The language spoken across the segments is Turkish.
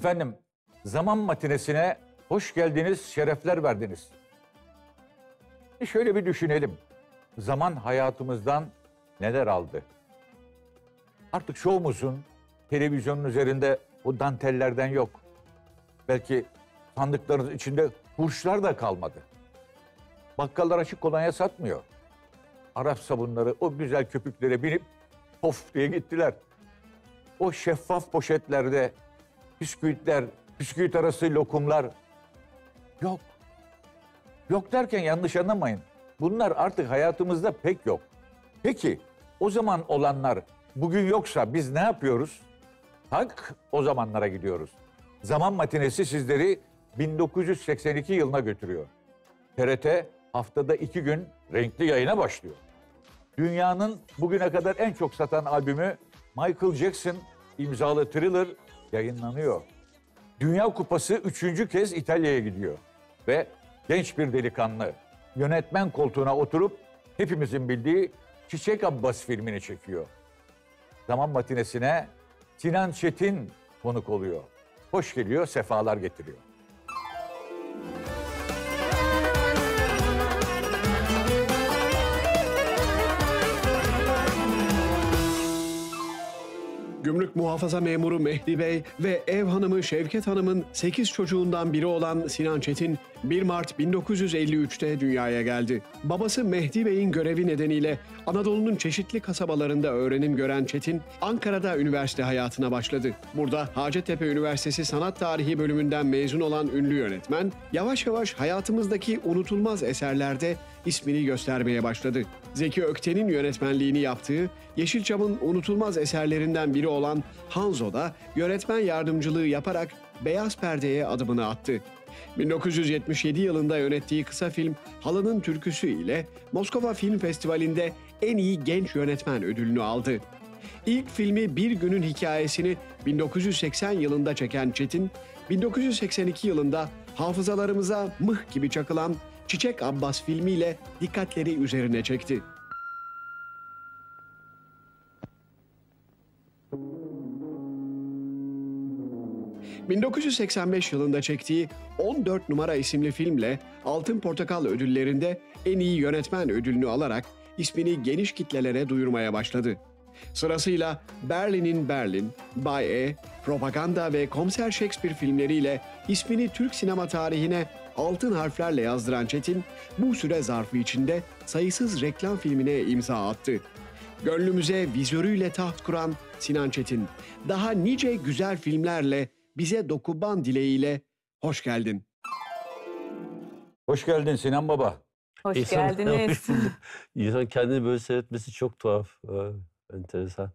Efendim, zaman matinesine hoş geldiniz, şerefler verdiniz. E şöyle bir düşünelim. Zaman hayatımızdan neler aldı? Artık şovumuzun televizyonun üzerinde bu dantellerden yok. Belki sandıkların içinde hurçlar da kalmadı. Bakkallar açık kolonya satmıyor. Arap sabunları o güzel köpüklere binip pof diye gittiler. O şeffaf poşetlerde bisküvitler, bisküvit arası lokumlar yok. Yok derken yanlış anlamayın. Bunlar artık hayatımızda pek yok. Peki o zaman olanlar bugün yoksa biz ne yapıyoruz? Hak o zamanlara gidiyoruz. Zaman matinesi sizleri 1982 yılına götürüyor. TRT haftada iki gün renkli yayına başlıyor. Dünyanın bugüne kadar en çok satan albümü Michael Jackson imzalı Thriller yayınlanıyor. Dünya Kupası üçüncü kez İtalya'ya gidiyor. Ve genç bir delikanlı yönetmen koltuğuna oturup hepimizin bildiği Çiçek Abbas filmini çekiyor. Zaman matinesine Sinan Çetin konuk oluyor. Hoş geliyor, sefalar getiriyor. Gümrük Muhafaza Memuru Mehdi Bey ve ev hanımı Şevket Hanım'ın 8 çocuğundan biri olan Sinan Çetin 1 Mart 1953'te dünyaya geldi. Babası Mehdi Bey'in görevi nedeniyle Anadolu'nun çeşitli kasabalarında öğrenim gören Çetin, Ankara'da üniversite hayatına başladı. Burada Hacettepe Üniversitesi Sanat Tarihi bölümünden mezun olan ünlü yönetmen, yavaş yavaş hayatımızdaki unutulmaz eserlerde ismini göstermeye başladı. Zeki Ökten'in yönetmenliğini yaptığı, Yeşilçam'ın unutulmaz eserlerinden biri olan Hanzo'da yönetmen yardımcılığı yaparak beyaz perdeye adımını attı. 1977 yılında yönettiği kısa film Halının Türküsü ile Moskova Film Festivali'nde en iyi genç yönetmen ödülünü aldı. İlk filmi Bir Günün Hikayesini 1980 yılında çeken Çetin, 1982 yılında hafızalarımıza mıh gibi çakılan Çiçek Ambas filmiyle dikkatleri üzerine çekti. ...1985 yılında çektiği 14 numara isimli filmle Altın Portakal ödüllerinde en iyi yönetmen ödülünü alarak ismini geniş kitlelere duyurmaya başladı. Sırasıyla Berlin'in Berlin, Bay E, Propaganda ve Komiser Shakespeare filmleriyle ismini Türk sinema tarihine altın harflerle yazdıran Çetin, bu süre zarfı içinde sayısız reklam filmine imza attı. Gönlümüze vizörüyle taht kuran Sinan Çetin, daha nice güzel filmlerle bize dokuban dileğiyle hoş geldin. Hoş geldin Sinan Baba. Hoş İnsan, geldiniz. İnsan kendini böyle seyretmesi çok tuhaf, e, enteresan.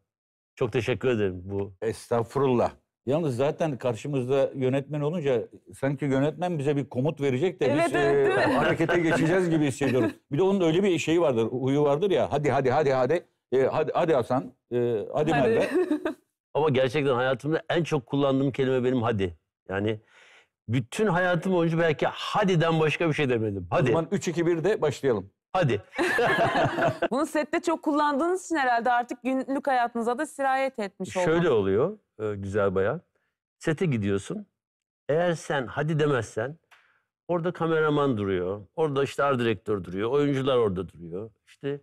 Çok teşekkür ederim bu. Estağfurullah. Yalnız zaten karşımızda yönetmen olunca sanki yönetmen bize bir komut verecek de evet, biz evet, e, harekete geçeceğiz gibi hissediyorum. Bir de onun öyle bir şeyi vardır, huyu vardır ya. Hadi hadi hadi hadi. E, hadi hadi Hasan. E, hadi, hadi Merve. Ama gerçekten hayatımda en çok kullandığım kelime benim hadi. Yani bütün hayatım boyunca belki hadi'den başka bir şey demedim. Hadi. O zaman 3-2-1'de başlayalım. Hadi. Bunu sette çok kullandığınız için herhalde artık günlük hayatınıza da sirayet etmiş olmak. Şöyle oluyor e, güzel bayan. Sete gidiyorsun. Eğer sen hadi demezsen orada kameraman duruyor. Orada işte art direktör duruyor. Oyuncular orada duruyor. İşte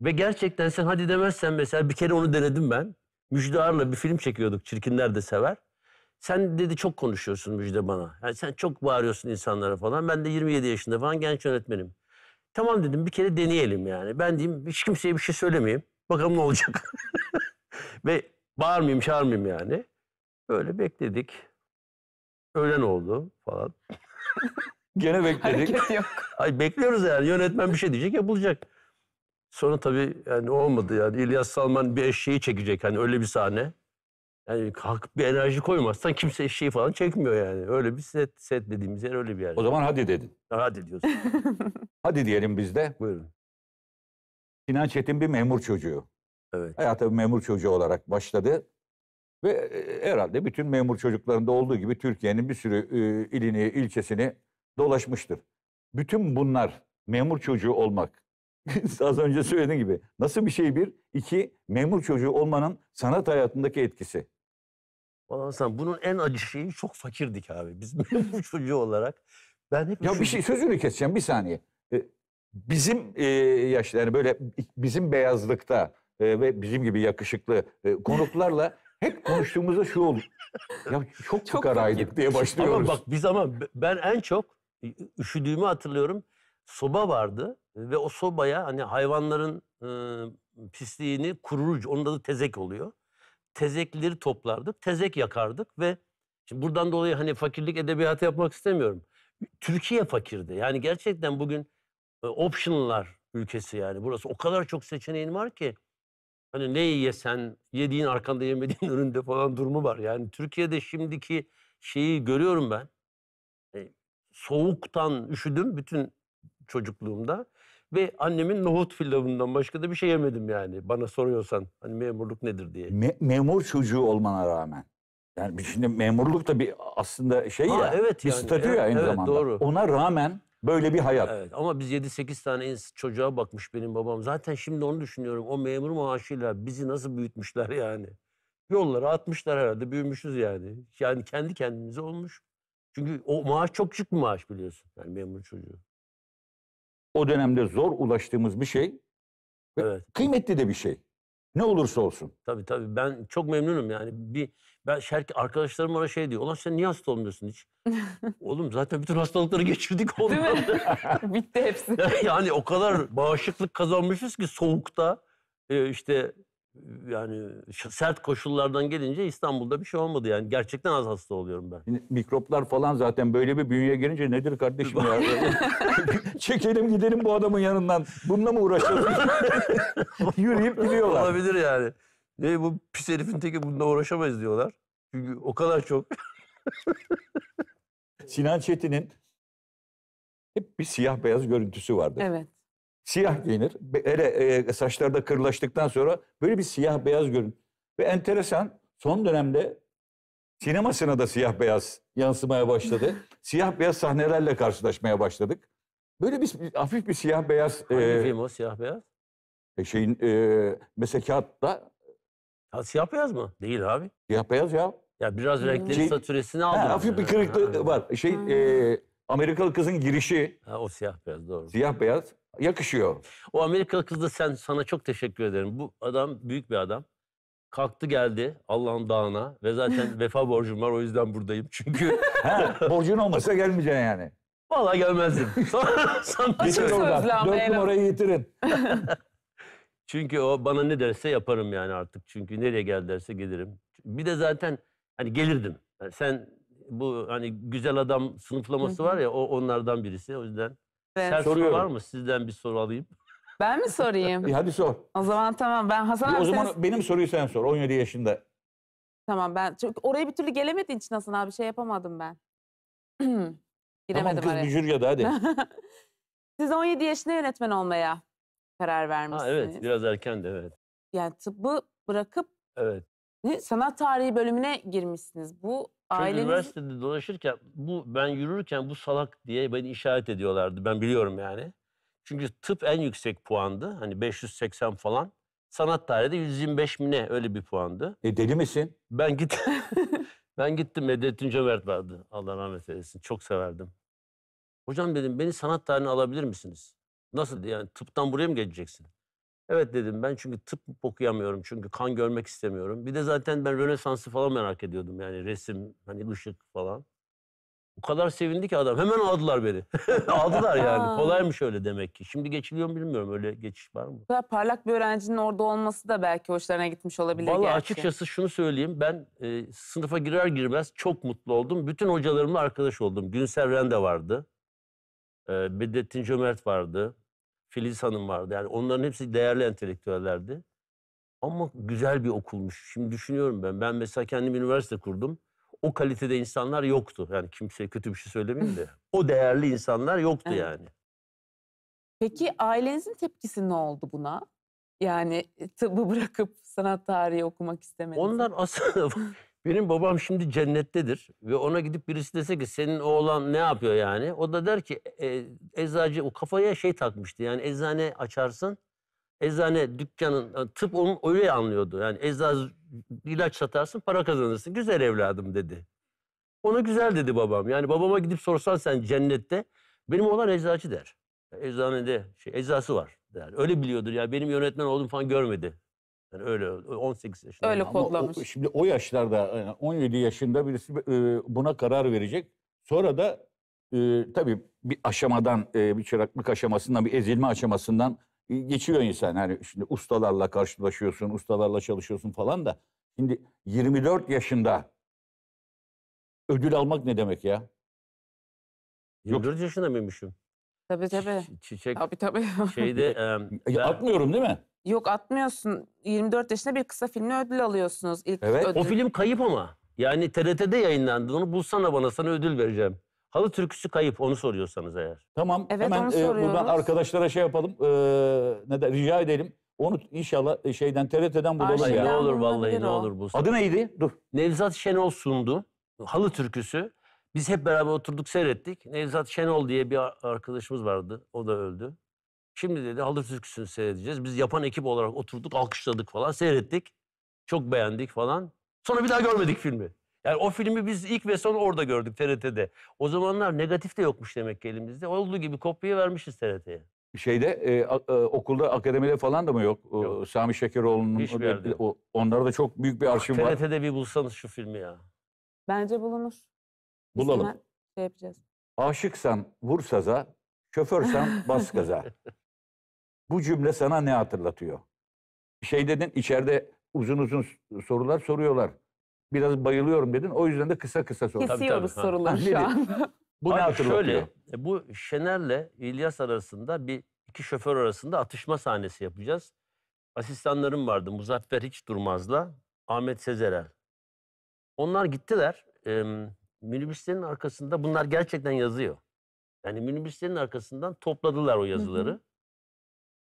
ve gerçekten sen hadi demezsen mesela bir kere onu denedim ben. Müjde Ar'la bir film çekiyorduk. Çirkinler de sever. Sen dedi çok konuşuyorsun Müjde bana. Yani sen çok bağırıyorsun insanlara falan. Ben de 27 yaşında falan genç yönetmenim. Tamam dedim bir kere deneyelim yani. Ben diyeyim hiç kimseye bir şey söylemeyeyim. Bakalım ne olacak. Ve Bağırmayayım, çağırmayayım yani. Böyle bekledik. Öğlen oldu falan. Gene bekledik. Hareket yok. Ay bekliyoruz yani. Yönetmen bir şey diyecek, ya bulacak. Sonra tabii yani olmadı yani. İlyas Salman bir eşeği çekecek hani öyle bir sahne. Yani kalkıp bir enerji koymazsan kimse eşeği falan çekmiyor yani. Öyle bir set, set dediğimiz yer öyle bir yer. O zaman hadi dedin. Hadi diyorsun. hadi diyelim biz de. Buyurun. Sinan Çetin bir memur çocuğu. Evet. Hayata bir memur çocuğu olarak başladı. Ve e, herhalde bütün memur çocuklarında olduğu gibi Türkiye'nin bir sürü e, ilini, ilçesini dolaşmıştır. Bütün bunlar memur çocuğu olmak. Az önce söylediğim gibi nasıl bir şey bir? iki memur çocuğu olmanın sanat hayatındaki etkisi. Valla sen bunun en acı şeyi çok fakirdik abi. Biz memur çocuğu olarak. Ben hep ya bir şey sözünü keseceğim bir saniye. E, bizim e, yaş yani böyle bizim beyazlıkta e, ve bizim gibi yakışıklı e, konuklarla hep konuştuğumuzda şu olur. Ya çok, çok diye başlıyoruz. Ama bak biz ama ben en çok e, üşüdüğümü hatırlıyorum. Soba vardı ve o sobaya hani hayvanların e, pisliğini kururucu, onun adı tezek oluyor. Tezekleri toplardık, tezek yakardık ve şimdi buradan dolayı hani fakirlik edebiyatı yapmak istemiyorum. Türkiye fakirdi. Yani gerçekten bugün e, optionlar ülkesi yani. Burası o kadar çok seçeneğin var ki. Hani ne yesen yediğin arkanda yemediğin önünde falan durumu var. Yani Türkiye'de şimdiki şeyi görüyorum ben. E, soğuktan üşüdüm bütün çocukluğumda. Ve annemin nohut filavından başka da bir şey yemedim yani. Bana soruyorsan hani memurluk nedir diye. Me- memur çocuğu olmana rağmen. Yani şimdi memurluk da bir aslında şey ha, ya. Evet bir yani. statü evet, ya aynı evet, zamanda. Doğru. Ona rağmen Böyle bir hayat. Evet ama biz 7-8 tane çocuğa bakmış benim babam. Zaten şimdi onu düşünüyorum. O memur maaşıyla bizi nasıl büyütmüşler yani. Yolları atmışlar herhalde. Büyümüşüz yani. Yani kendi kendimize olmuş. Çünkü o maaş çok küçük bir maaş biliyorsun. Yani memur çocuğu. O dönemde zor ulaştığımız bir şey. evet. Kıymetli de bir şey. Ne olursa olsun. Tabii tabii ben çok memnunum yani. Bir ben şer, arkadaşlarım bana şey diyor. Ulan sen niye hasta olmuyorsun hiç? Oğlum zaten bütün hastalıkları geçirdik ondan. Değil Bitti hepsi. Yani o kadar bağışıklık kazanmışız ki soğukta e, işte yani sert koşullardan gelince İstanbul'da bir şey olmadı yani. Gerçekten az hasta oluyorum ben. mikroplar falan zaten böyle bir bünyeye girince nedir kardeşim ya? Çekelim gidelim bu adamın yanından. Bununla mı uğraşıyorsun? Yürüyüp gidiyorlar. Olabilir yani. Ne bu pis herifin teki bununla uğraşamayız diyorlar. Çünkü o kadar çok. Sinan Çetin'in hep bir siyah beyaz görüntüsü vardı. Evet. Siyah giyinir. Hele e, saçları da kırlaştıktan sonra böyle bir siyah beyaz görüntü. Ve enteresan son dönemde sinemasına da siyah beyaz yansımaya başladı. siyah beyaz sahnelerle karşılaşmaya başladık. Böyle bir hafif bir siyah beyaz. E, Hangi e, film o siyah beyaz? E, şeyin e, mesela kağıtta Ha, siyah beyaz mı? Değil abi. Siyah beyaz ya. Ya biraz hmm. renklerin Şey- satüresini aldım. Ha, hafif bir kırıklığı var. Şey hmm. e, Amerikalı kızın girişi Ha, o siyah beyaz doğru. siyah beyaz yakışıyor. O Amerikalı kız da sen sana çok teşekkür ederim. Bu adam büyük bir adam. Kalktı geldi Allah'ın dağına ve zaten vefa borcum var o yüzden buradayım. Çünkü Ha, borcun olmasa gelmeyeceksin yani. vallahi gelmezdim. Sonra, sonra- Açık sözlü Dört numarayı getirin. Çünkü o bana ne derse yaparım yani artık. Çünkü nereye gel derse gelirim. Bir de zaten hani gelirdim. Yani sen bu hani güzel adam sınıflaması var ya o onlardan birisi. O yüzden evet. soru var mı? Sizden bir soru alayım. Ben mi sorayım? E, hadi sor. O zaman tamam ben Hasan abi o zaman senin- benim soruyu sen sor. 17 yaşında. Tamam ben çünkü oraya bir türlü gelemediğin için Hasan abi şey yapamadım ben. Giremedim tamam kız araya. bir jüri ya hadi. Siz 17 yaşında yönetmen olmaya karar vermişsiniz. Ha, evet biraz erken de evet. Yani tıbbı bırakıp evet. ne sanat tarihi bölümüne girmişsiniz. Bu çünkü Aileniz... üniversitede dolaşırken bu ben yürürken bu salak diye beni işaret ediyorlardı. Ben biliyorum yani. Çünkü tıp en yüksek puandı. Hani 580 falan. Sanat tarihi 125 mi ne öyle bir puandı. E deli misin? Ben git ben gittim Medettin Cömert vardı. Allah rahmet eylesin. Çok severdim. Hocam dedim beni sanat tarihine alabilir misiniz? Nasıl yani tıptan buraya mı geleceksin? Evet dedim ben çünkü tıp okuyamıyorum. Çünkü kan görmek istemiyorum. Bir de zaten ben Rönesans'ı falan merak ediyordum. Yani resim, hani ışık falan. O kadar sevindi ki adam. Hemen aldılar beni. aldılar yani. Kolaymış öyle demek ki. Şimdi geçiliyor mu bilmiyorum. Öyle geçiş var mı? Bu parlak bir öğrencinin orada olması da belki hoşlarına gitmiş olabilir. Valla açıkçası şunu söyleyeyim. Ben e, sınıfa girer girmez çok mutlu oldum. Bütün hocalarımla arkadaş oldum. Günsel Ren de vardı. E, Bedrettin Cömert vardı. Filiz Hanım vardı. Yani onların hepsi değerli entelektüellerdi. Ama güzel bir okulmuş. Şimdi düşünüyorum ben. Ben mesela kendim üniversite kurdum. O kalitede insanlar yoktu. Yani kimseye kötü bir şey söylemeyeyim de. O değerli insanlar yoktu evet. yani. Peki ailenizin tepkisi ne oldu buna? Yani e, tıbbı bırakıp sanat tarihi okumak istemeniz. Onlar aslında Benim babam şimdi cennettedir ve ona gidip birisi dese ki senin oğlan ne yapıyor yani? O da der ki e, eczacı o kafaya şey takmıştı yani eczane açarsın. Eczane dükkanın e, tıp onun öyle anlıyordu. Yani eczacı ilaç satarsın para kazanırsın. Güzel evladım dedi. Ona güzel dedi babam. Yani babama gidip sorsan sen cennette benim oğlan eczacı der. Eczanede şey, eczası var der. Öyle biliyordur ya benim yönetmen oğlum falan görmedi. Yani öyle 18 yaşında. Öyle Ama kodlamış. o, şimdi o yaşlarda yani 17 yaşında birisi e, buna karar verecek. Sonra da e, tabii bir aşamadan e, bir çıraklık aşamasından bir ezilme aşamasından e, geçiyor insan. Hani şimdi ustalarla karşılaşıyorsun, ustalarla çalışıyorsun falan da şimdi 24 yaşında ödül almak ne demek ya? 24 yaşında mıymışım? Tabii tabii. Çiçek Tabii tabii. şeyde... e, ben- atmıyorum değil mi? Yok atmıyorsun. 24 yaşında bir kısa filmle ödül alıyorsunuz. İlk Evet. ödül. O film kayıp ama. Yani TRT'de yayınlandı. Onu bulsana bana sana ödül vereceğim. Halı türküsü kayıp onu soruyorsanız eğer. Tamam Evet, hemen onu e, buradan arkadaşlara şey yapalım. E, ne de, rica edelim. Onu inşallah e, şeyden TRT'den bulalım Arşivden. Ne olur vallahi ne olur bulsun. Adı neydi? Dur. Nevzat Şenol sundu. Halı türküsü. Biz hep beraber oturduk seyrettik. Nevzat Şenol diye bir arkadaşımız vardı. O da öldü. Şimdi dedi halı türküsünü seyredeceğiz. Biz yapan ekip olarak oturduk, alkışladık falan, seyrettik. Çok beğendik falan. Sonra bir daha görmedik filmi. Yani o filmi biz ilk ve son orada gördük TRT'de. O zamanlar negatif de yokmuş demek ki elimizde. Olduğu gibi kopyayı vermişiz TRT'ye. Şeyde e, a, e, okulda akademide falan da mı yok? yok. Sami Şekeroğlu'nun Hiçbir da çok büyük bir arşiv var. TRT'de bir bulsanız şu filmi ya. Bence bulunur. Bulalım. Hemen şey yapacağız. Aşıksan vursaza, saza, şoförsen bas gaza. Bu cümle sana ne hatırlatıyor? Şey dedin içeride uzun uzun sorular soruyorlar. Biraz bayılıyorum dedin. O yüzden de kısa kısa sor. Tabii, Kesiyoruz soruları şu an. Bu ne hatırlatıyor? Şöyle, bu Şener'le İlyas arasında bir iki şoför arasında atışma sahnesi yapacağız. Asistanlarım vardı. Muzaffer Hiç Durmaz'la Ahmet Sezerel. Onlar gittiler. E, minibüslerin arkasında bunlar gerçekten yazıyor. Yani minibüslerin arkasından topladılar o yazıları. Hı hı.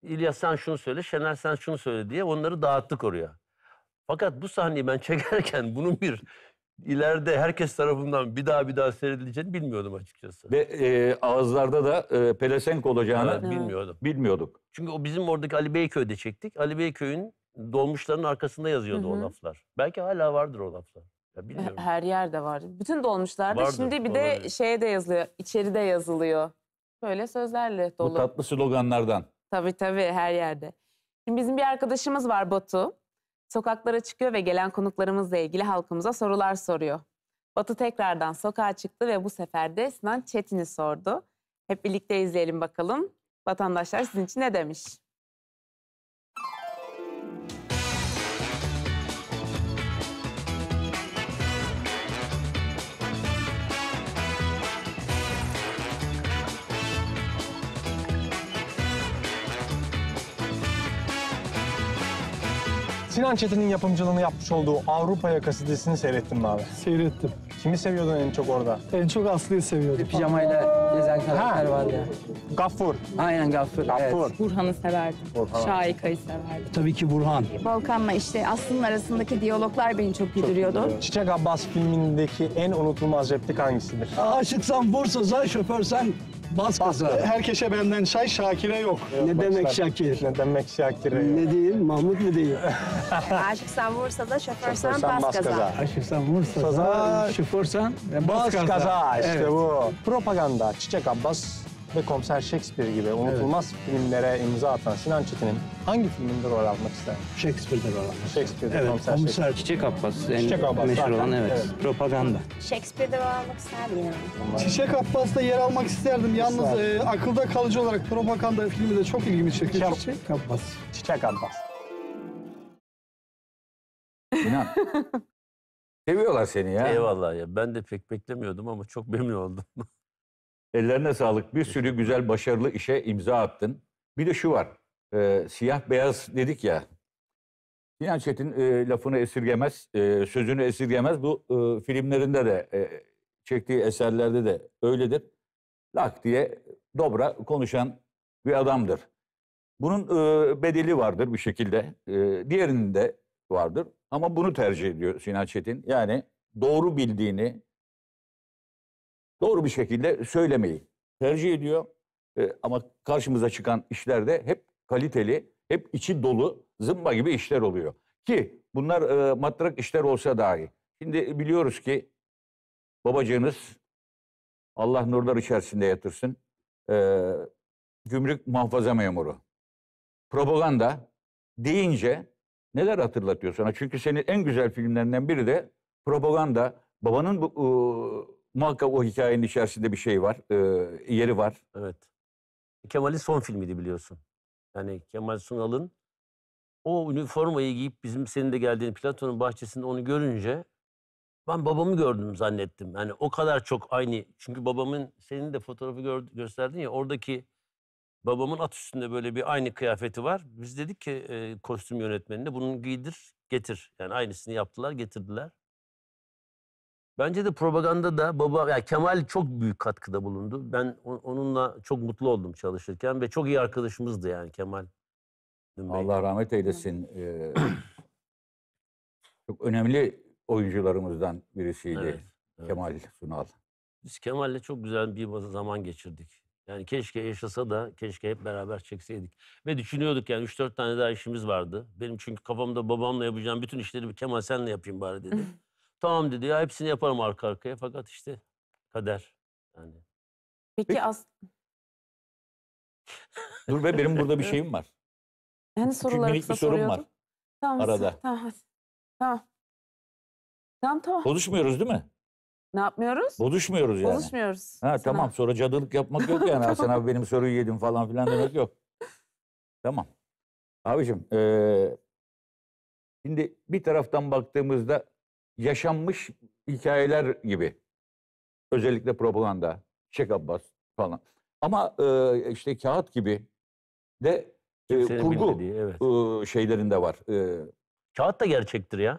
İlyas sen şunu söyle, Şener sen şunu söyle diye onları dağıttık oraya. Fakat bu sahneyi ben çekerken bunun bir ileride herkes tarafından bir daha bir daha seyredileceğini bilmiyordum açıkçası. Ve e, ağızlarda da e, pelesenk olacağını evet, bilmiyordum. Bilmiyorduk. Çünkü o bizim oradaki Ali Beyköy'de çektik. Ali Beyköy'ün dolmuşların arkasında yazıyordu Hı-hı. o laflar. Belki hala vardır o laflar. Ya bilmiyorum. Her yerde var. Bütün dolmuşlarda vardır, şimdi bir olabilir. de şeye de yazılıyor, içeride yazılıyor. Böyle sözlerle dolu. Bu tatlı sloganlardan. Tabii tabii her yerde. Şimdi bizim bir arkadaşımız var Batu. Sokaklara çıkıyor ve gelen konuklarımızla ilgili halkımıza sorular soruyor. Batu tekrardan sokağa çıktı ve bu sefer de Sinan Çetin'i sordu. Hep birlikte izleyelim bakalım vatandaşlar sizin için ne demiş? Sinan Çetin'in yapımcılığını yapmış olduğu Avrupa Yakası dizisini seyrettim mi abi? Seyrettim. Kimi seviyordun en çok orada? En çok Aslı'yı seviyordum. pijamayla gezen karakter Ha. vardı ya. Gaffur. Aynen Gaffur. Gaffur. Evet. Burhan'ı severdim. Burhan. Şahika'yı severdim. Tabii ki Burhan. Volkan'la işte Aslı'nın arasındaki diyaloglar beni çok güldürüyordu. Çiçek Abbas filmindeki en unutulmaz replik hangisidir? Aşıksan Bursa'san, şoförsen Baskısı. kaza Herkese benden say, Şakir'e yok. Ne demek Şakir? Ne demek Şakir'e yok. Ne diyeyim, Mahmut mu diyeyim? Aşıksan Bursa'da, şoförsen Şoförsen bas Baskaza. kaza. Aşıksan Bursa'da, Saza- şoförsen bas kaza. İşte bu. Propaganda. Çiçek Abbas ve Komiser Shakespeare gibi unutulmaz filmlere imza atan Sinan Çetin'in hangi filminde rol almak ister? Shakespeare'de rol almak. Shakespeare'de Evet, Komiser, Shakespeare. Çiçek Abbas en Çiçek Abbas, meşhur olan evet, evet. propaganda. Shakespeare'de rol almak isterdim yani. Çiçek Abbas'ta yer almak isterdim. Yalnız e, akılda kalıcı olarak propaganda filmi de çok ilgimi çekiyor. Çiçek- Çiçek Abbas. Çiçek Abbas. Sinan. Seviyorlar seni ya. Eyvallah ya. Ben de pek beklemiyordum ama çok memnun oldum. Ellerine sağlık. Bir sürü güzel, başarılı işe imza attın. Bir de şu var. E, siyah beyaz dedik ya. Sinan Çetin e, lafını esirgemez, e, sözünü esirgemez. Bu e, filmlerinde de, e, çektiği eserlerde de öyledir. Lak diye dobra konuşan bir adamdır. Bunun e, bedeli vardır bir şekilde. E, diğerinin de vardır. Ama bunu tercih ediyor Sinan Çetin. Yani doğru bildiğini, doğru bir şekilde söylemeyi tercih ediyor. E, ama karşımıza çıkan işlerde hep kaliteli, hep içi dolu, zımba gibi işler oluyor. Ki bunlar e, matrak işler olsa dahi. Şimdi biliyoruz ki babacığınız Allah nurlar içerisinde yatırsın. E, gümrük muhafaza memuru. Propaganda deyince neler hatırlatıyor sana? Çünkü senin en güzel filmlerinden biri de propaganda. Babanın bu, e, muhakkak o hikayenin içerisinde bir şey var, e, yeri var. Evet. Kemal'in son filmiydi biliyorsun. Yani Kemal Sunal'ın o üniformayı giyip bizim senin de geldiğin Platon'un bahçesinde onu görünce ben babamı gördüm zannettim. Yani o kadar çok aynı. Çünkü babamın senin de fotoğrafı gör, gösterdin ya oradaki babamın at üstünde böyle bir aynı kıyafeti var. Biz dedik ki e, kostüm yönetmenine bunu giydir getir. Yani aynısını yaptılar getirdiler. Bence de propaganda da baba ya Kemal çok büyük katkıda bulundu. Ben onunla çok mutlu oldum çalışırken ve çok iyi arkadaşımızdı yani Kemal. Allah rahmet eylesin. Ee, çok önemli oyuncularımızdan birisiydi Evet, evet. Kemal Sunal. Biz Kemal'le çok güzel bir zaman geçirdik. Yani keşke yaşasa da keşke hep beraber çekseydik. Ve düşünüyorduk yani 3-4 tane daha işimiz vardı. Benim çünkü kafamda babamla yapacağım bütün işleri bir Kemal senle yapayım bari dedim. Tamam dedi ya hepsini yaparım arka arkaya fakat işte kader yani. Peki, Peki. as Dur be benim burada bir şeyim var. Yani soruları minik bir sorum var. Tamam. Arada. Tamam. Tamam. Tamam tamam. Konuşmuyoruz değil mi? Ne yapmıyoruz? Bozuşmuyoruz yani. Bozuşmuyoruz. Ha Sana. tamam sonra cadılık yapmak yok yani. Hasan abi benim soruyu yedim falan filan demek yok. tamam. Abicim ee, şimdi bir taraftan baktığımızda yaşanmış hikayeler gibi. Özellikle propaganda, Çek Abbas falan. Ama e, işte kağıt gibi de e, kurgu bilmediği, evet. e, şeylerinde var. E, Kağıt da gerçektir ya.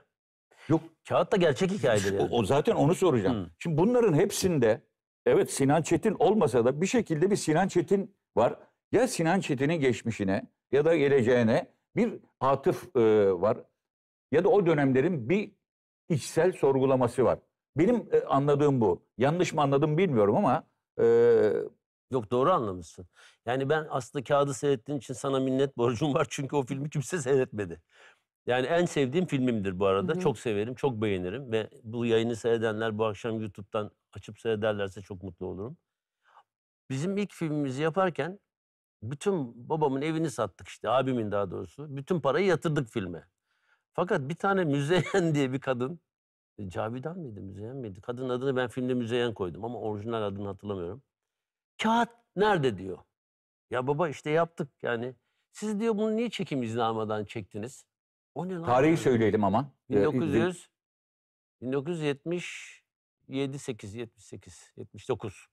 Yok. Kağıt da gerçek hikayedir yani. o zaten onu soracağım. Hı. Şimdi bunların hepsinde evet Sinan Çetin olmasa da bir şekilde bir Sinan Çetin var. Ya Sinan Çetin'in geçmişine ya da geleceğine bir atıf e, var. Ya da o dönemlerin bir içsel sorgulaması var. Benim e, anladığım bu. Yanlış mı anladım bilmiyorum ama... E, Yok doğru anlamışsın. Yani ben aslında kağıdı seyrettiğin için sana minnet borcum var. Çünkü o filmi kimse seyretmedi. Yani en sevdiğim filmimdir bu arada. Hı hı. Çok severim, çok beğenirim. Ve bu yayını seyredenler bu akşam YouTube'dan açıp seyrederlerse çok mutlu olurum. Bizim ilk filmimizi yaparken bütün babamın evini sattık işte abimin daha doğrusu. Bütün parayı yatırdık filme. Fakat bir tane müzeyen diye bir kadın, e, Cavidan mıydı, müzeyen miydi? Kadın adını ben filmde müzeyen koydum ama orijinal adını hatırlamıyorum. Kağıt nerede diyor. Ya baba işte yaptık yani. Siz diyor bunu niye çekim izni almadan çektiniz? O ne lan? Tarihi söyleyelim ama. 1900, 1977, 8, 78, 79.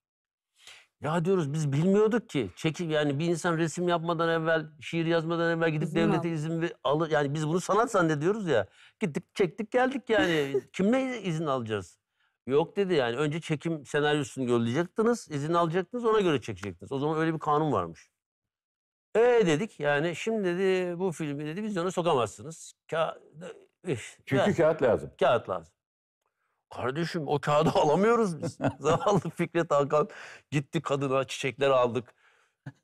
Ya diyoruz biz bilmiyorduk ki. Çekim yani bir insan resim yapmadan evvel, şiir yazmadan evvel gidip izin devlete al. izin alır. Yani biz bunu sanat zannediyoruz ya. Gittik çektik geldik yani. Kimle izin alacağız? Yok dedi yani önce çekim senaryosunu görecektiniz, izin alacaktınız ona göre çekecektiniz. O zaman öyle bir kanun varmış. E dedik yani şimdi dedi bu filmi dedi vizyona sokamazsınız. Ka Çünkü yani, kağıt lazım. Kağıt lazım. Kardeşim o kağıdı alamıyoruz biz. Zavallı Fikret Hakan gitti kadına çiçekler aldık.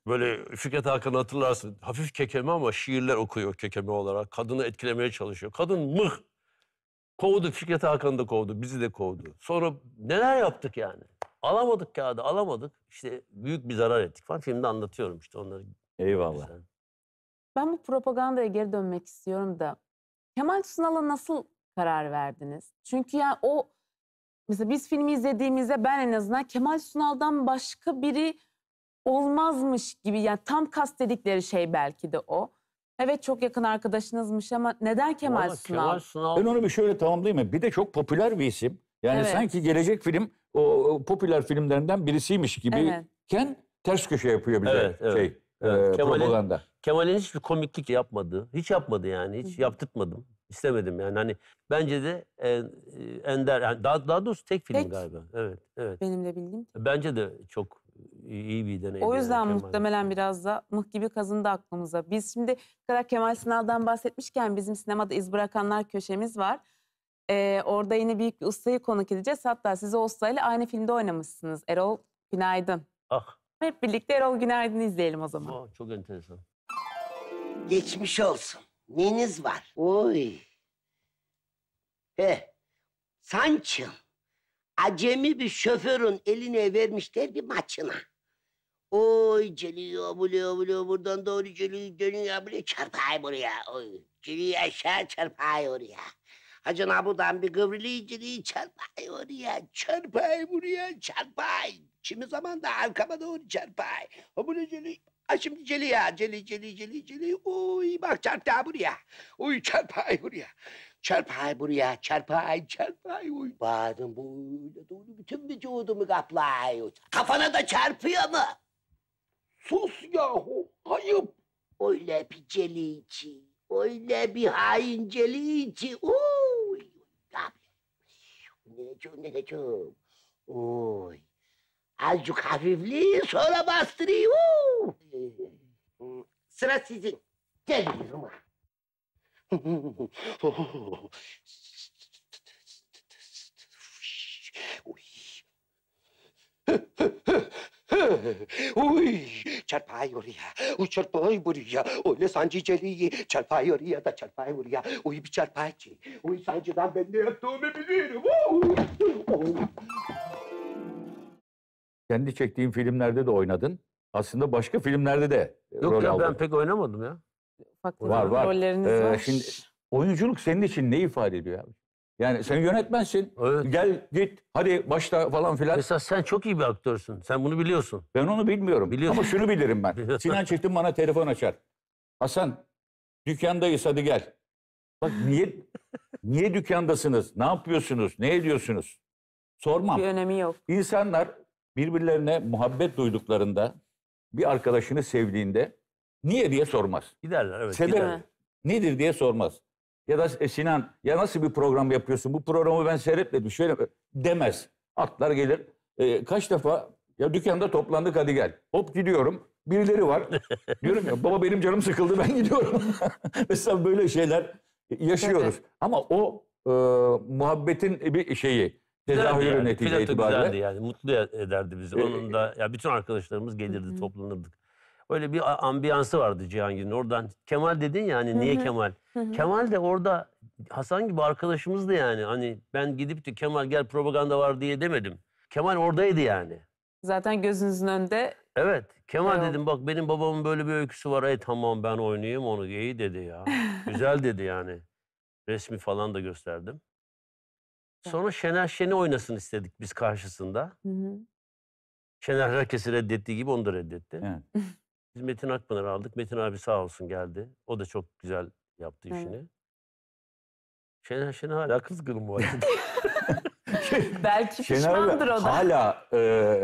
Böyle Fikret Hakan hatırlarsın. Hafif kekeme ama şiirler okuyor kekeme olarak. Kadını etkilemeye çalışıyor. Kadın mıh. Kovdu Fikret Hakan'ı da kovdu. Bizi de kovdu. Sonra neler yaptık yani? Alamadık kağıdı alamadık. İşte büyük bir zarar ettik falan. Filmde anlatıyorum işte onları. Eyvallah. Ben bu propagandaya geri dönmek istiyorum da. Kemal Sunal'a nasıl karar verdiniz? Çünkü yani o Mesela biz filmi izlediğimizde ben en azından Kemal Sunal'dan başka biri olmazmış gibi yani tam kastedikleri şey belki de o. Evet çok yakın arkadaşınızmış ama neden Kemal Vallahi Sunal? Kemal Sunal. Ben onu bir şöyle tamamlayayım mı? Bir de çok popüler bir isim. Yani Evet. sanki gelecek film o, o popüler filmlerinden birisiymiş gibiyken ters köşe yapıyor bize Evet, evet. şey Evet, e, Kemal'in- propaganda. hiçbir komiklik yapmadı. Hiç yapmadı yani. Hiç yaptırtmadım istemedim yani hani bence de en, e, Ender yani daha, daha doğrusu tek film Tek. galiba. Evet, evet. Benim de bildiğim. Bence de çok iyi bir deneyim. O yüzden muhtemelen biraz da mıh gibi kazındı aklımıza. Biz şimdi kadar Kemal Sınav'dan bahsetmişken bizim sinemada iz bırakanlar köşemiz var. Ee, orada yine büyük bir ustayı konuk edeceğiz. Hatta size o ustayla aynı filmde oynamışsınız. Erol Günaydın. Ah. Hep birlikte Erol Günaydın'ı izleyelim o zaman. ah, çok enteresan. Geçmiş olsun neyiniz var? Oy. He. Eh, Sançım. Acemi bir şoförün eline vermişler bir maçına. Oy geliyor buluyor buluyor buradan doğru geliyor dönüyor buraya çarpay buraya. Oy geliyor aşağı çarpay oraya. Hacı Nabu'dan bir kıvrılıyor geliyor çarpay oraya. Çarpay buraya çarpay. Kimi zaman da arkama doğru çarpay. O bunu geliyor. Ay şimdi celi ya, celi, celi, celi, celi. Uy bak çarp ha buraya. Uy çarpı ay buraya. Çarpı ay buraya, çarpı ay, çarpı ay. Uy bağırdım böyle doğru bütün vücudumu kaplay. Kafana da çarpıyor mu? Sus yahu, ayıp. Öyle bir celi içi, öyle bir hain celi içi. Uy, ne çok, ne çok. Uy. Azıcık hafifli sonra bastırayım. Huu! Sıra sizin. Gel yanıma. Uy, çarpay oraya, uy çarpay buraya, öyle sancı celiyi, çarpay oraya da çarpay buraya, uy bir çarpay ki, uy sancıdan ben ne yaptığımı bilirim. Kendi çektiğin filmlerde de oynadın. Aslında başka filmlerde de e, Yok rol ya aldın. ben pek oynamadım ya. Farklı Var var. rolleriniz Ee, var. Şimdi oyunculuk senin için ne ifade ediyor abi? Yani sen yönetmensin. Evet. Gel git hadi başla falan filan. Mesela sen çok iyi bir aktörsün. Sen bunu biliyorsun. Ben onu bilmiyorum. Biliyorsun. Ama şunu bilirim ben. Sinan Çetin bana telefon açar. Hasan dükkandayız hadi gel. Bak niye niye dükkandasınız? Ne yapıyorsunuz? Ne ediyorsunuz? Sormam. Bir önemi yok. İnsanlar birbirlerine muhabbet duyduklarında, bir arkadaşını sevdiğinde niye diye sormaz. Giderler evet. Sebep nedir diye sormaz. Ya da e, Sinan ya nasıl bir program yapıyorsun? Bu programı ben seyretmedim. Şöyle demez. Atlar gelir. E, kaç defa ya dükkanda toplandık hadi gel. Hop gidiyorum. Birileri var. Diyorum ya baba benim canım sıkıldı ben gidiyorum. Mesela böyle şeyler yaşıyoruz. Ama o e, muhabbetin bir şeyi Tezahür yani. yönetiyle Plato itibariyle. güzeldi yani. Mutlu ederdi bizi. Ee, Onun da ya bütün arkadaşlarımız gelirdi, hı toplanırdık. Öyle bir ambiyansı vardı Cihangir'in. Oradan Kemal dedin ya hani niye Hı-hı. Kemal? Hı-hı. Kemal de orada Hasan gibi arkadaşımızdı yani. Hani ben gidip de Kemal gel propaganda var diye demedim. Kemal oradaydı yani. Zaten gözünüzün önünde. Evet. Kemal evet. dedim bak benim babamın böyle bir öyküsü var. Ey tamam ben oynayayım onu. İyi dedi ya. Güzel dedi yani. Resmi falan da gösterdim. Sonra Şener Şen'i oynasın istedik biz karşısında. Hı hı. Şener herkesi reddettiği gibi onu da reddetti. Evet. Biz Metin Akpınar'ı aldık. Metin abi sağ olsun geldi. O da çok güzel yaptı Evet. işini. Şener Şen hala kızgınım bu arada. Belki Şener pişmandır o da. hala e,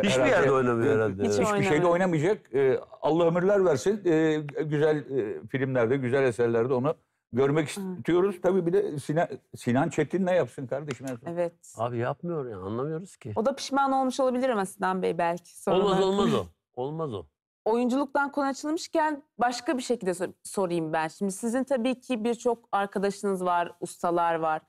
Hiçbir herhalde- yerde oynamıyor herhalde. Hiç Hiçbir şey oynamıyor. şeyde oynamayacak. E, Allah ömürler versin. E, güzel e, filmlerde, güzel eserlerde onu görmek istiyoruz. Tabii bir de Sinan, Sinan Çetin ne yapsın kardeşim? Evet. Abi yapmıyor yani anlamıyoruz ki. O da pişman olmuş olabilir ama Sinan Bey belki. Sonra Olmaz olmaz o. Olmaz o. Oyunculuktan konu açılmışken başka bir şekilde sor- sorayım ben. Şimdi sizin tabii ki birçok arkadaşınız var, ustalar var.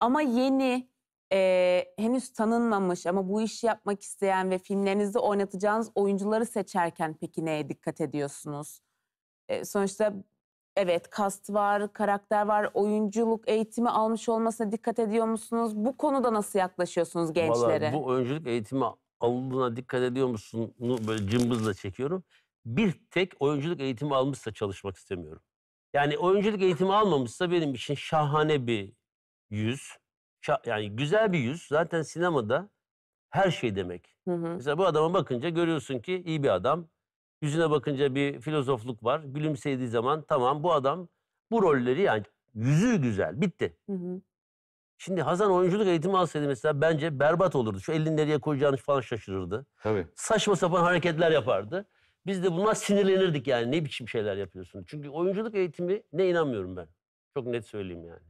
Ama yeni, e, henüz tanınmamış ama bu işi yapmak isteyen ve filmlerinizde oynatacağınız oyuncuları seçerken peki neye dikkat ediyorsunuz? E, sonuçta evet kast var, karakter var, oyunculuk eğitimi almış olmasına dikkat ediyor musunuz? Bu konuda nasıl yaklaşıyorsunuz gençlere? Vallahi bu oyunculuk eğitimi aldığına dikkat ediyor musun? Böyle cımbızla çekiyorum. Bir tek oyunculuk eğitimi almışsa çalışmak istemiyorum. Yani oyunculuk eğitimi almamışsa benim için şahane bir yüz. yani güzel bir yüz. Zaten sinemada her şey demek. Hı hı. Mesela bu adama bakınca görüyorsun ki iyi bir adam. Yüzüne bakınca bir filozofluk var. Gülümsediği zaman tamam bu adam bu rolleri yani yüzü güzel bitti. Hı hı. Şimdi Hazan oyunculuk eğitimi alsaydı mesela bence berbat olurdu. Şu elini nereye koyacağını falan şaşırırdı. Tabii. Saçma sapan hareketler yapardı. Biz de bunlar sinirlenirdik yani ne biçim şeyler yapıyorsunuz? Çünkü oyunculuk eğitimi ne inanmıyorum ben. Çok net söyleyeyim yani.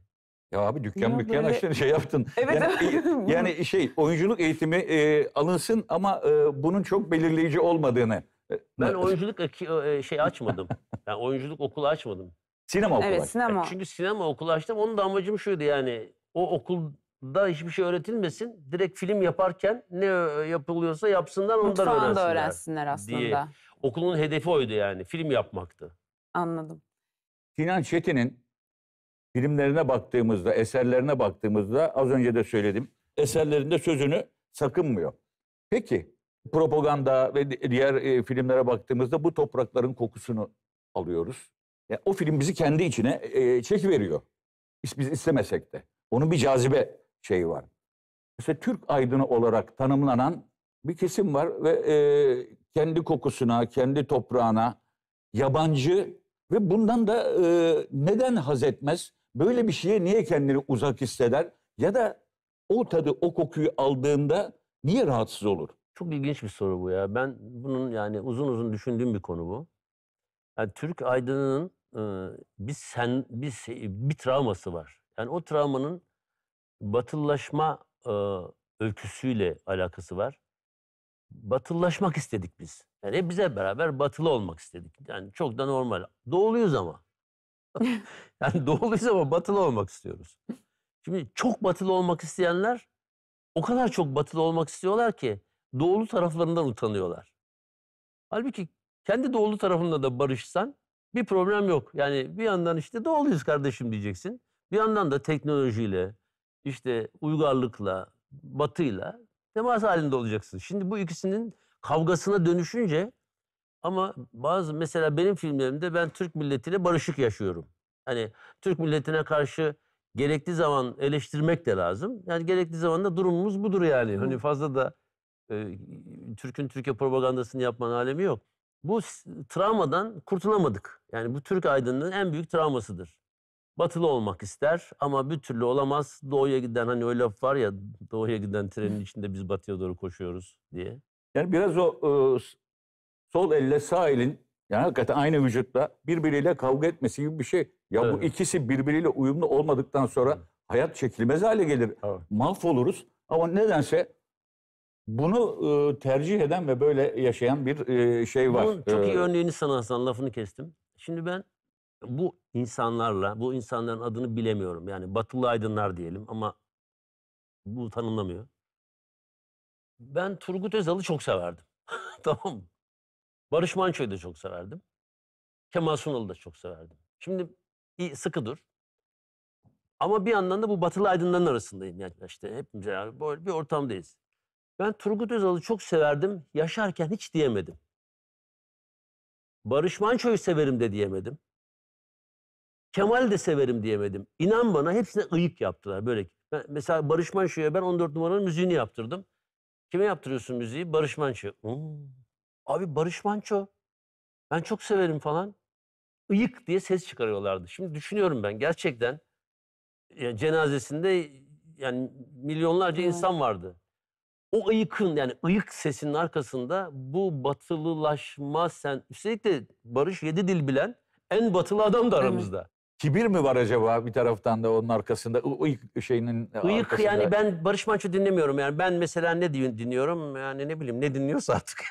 Ya abi dükkan mükkan böyle... açtın şey yaptın. evet. Yani, e, yani şey oyunculuk eğitimi e, alınsın ama e, bunun çok belirleyici olmadığını ben oyunculuk e, şey açmadım. Yani oyunculuk okulu açmadım. Sinema okulu. Evet, sinema. E, çünkü sinema okulu açtım. Onun da amacım şuydu yani. O okulda hiçbir şey öğretilmesin. Direkt film yaparken ne e, yapılıyorsa yapsınlar ondan öğrensinler. da öğrensinler aslında. Diye. Okulun hedefi oydu yani. Film yapmaktı. Anladım. Sinan Çetin'in filmlerine baktığımızda, eserlerine baktığımızda az önce de söyledim. Eserlerinde sözünü sakınmıyor. Peki propaganda ve diğer e, filmlere baktığımızda bu toprakların kokusunu alıyoruz. Yani o film bizi kendi içine e, veriyor. Biz istemesek de. Onun bir cazibe şeyi var. Mesela Türk aydını olarak tanımlanan bir kesim var ve e, kendi kokusuna, kendi toprağına yabancı ve bundan da e, neden haz etmez? Böyle bir şeye niye kendini uzak hisseder? Ya da o tadı, o kokuyu aldığında niye rahatsız olur? Çok ilginç bir soru bu ya. Ben bunun yani uzun uzun düşündüğüm bir konu bu. Yani Türk aydınının e, bir sen bir bir travması var. Yani o travmanın batıllaşma öyküsüyle alakası var. Batıllaşmak istedik biz. Yani hep bize beraber batılı olmak istedik. Yani çok da normal. Doğuluyuz ama. yani doğuluyuz ama batılı olmak istiyoruz. Şimdi çok batılı olmak isteyenler o kadar çok batılı olmak istiyorlar ki doğulu taraflarından utanıyorlar. Halbuki kendi doğulu tarafında da barışsan bir problem yok. Yani bir yandan işte doğuluyuz kardeşim diyeceksin. Bir yandan da teknolojiyle, işte uygarlıkla, batıyla temas halinde olacaksın. Şimdi bu ikisinin kavgasına dönüşünce ama bazı mesela benim filmlerimde ben Türk milletiyle barışık yaşıyorum. Hani Türk milletine karşı gerekli zaman eleştirmek de lazım. Yani gerekli zaman da durumumuz budur yani. Hani fazla da e, Türk'ün Türkiye propagandasını yapman alemi yok. Bu travmadan kurtulamadık. Yani bu Türk aydınının en büyük travmasıdır. Batılı olmak ister ama bir türlü olamaz. Doğuya giden hani öyle laf var ya doğuya giden trenin içinde biz batıya doğru koşuyoruz diye. Yani biraz o e, sol elle sağ elin yani hakikaten aynı vücutta birbiriyle kavga etmesi gibi bir şey. Ya evet. bu ikisi birbiriyle uyumlu olmadıktan sonra hayat çekilmez hale gelir. Evet. Mahvoluruz ama nedense bunu e, tercih eden ve böyle yaşayan bir e, şey var. Bunun çok iyi e, örneğini sana Hasan lafını kestim. Şimdi ben bu insanlarla, bu insanların adını bilemiyorum. Yani batılı aydınlar diyelim ama bu tanımlamıyor. Ben Turgut Özal'ı çok severdim. tamam Barış Manço'yu da çok severdim. Kemal Sunal'ı da çok severdim. Şimdi iyi, sıkı dur. Ama bir yandan da bu batılı aydınların arasındayım. Yani işte hepimiz böyle bir ortamdayız. Ben Turgut Özal'ı çok severdim. Yaşarken hiç diyemedim. Barış Manço'yu severim de diyemedim. Kemal de severim diyemedim. İnan bana hepsine ıyık yaptılar böyle. Ben, mesela Barış Manço'ya ben 14 numaranın müziğini yaptırdım. Kime yaptırıyorsun müziği? Barış Manço. Hmm. Abi Barış Manço. Ben çok severim falan. Iyık diye ses çıkarıyorlardı. Şimdi düşünüyorum ben gerçekten yani cenazesinde yani milyonlarca evet. insan vardı o ayıkın yani ayık sesinin arkasında bu batılılaşma sen üstelik de Barış yedi dil bilen en batılı adam da aramızda. Evet. Kibir mi var acaba bir taraftan da onun arkasında ıyık şeyinin Iyık arkasında. yani ben Barış Manço dinlemiyorum yani ben mesela ne dinliyorum yani ne bileyim ne dinliyorsa artık.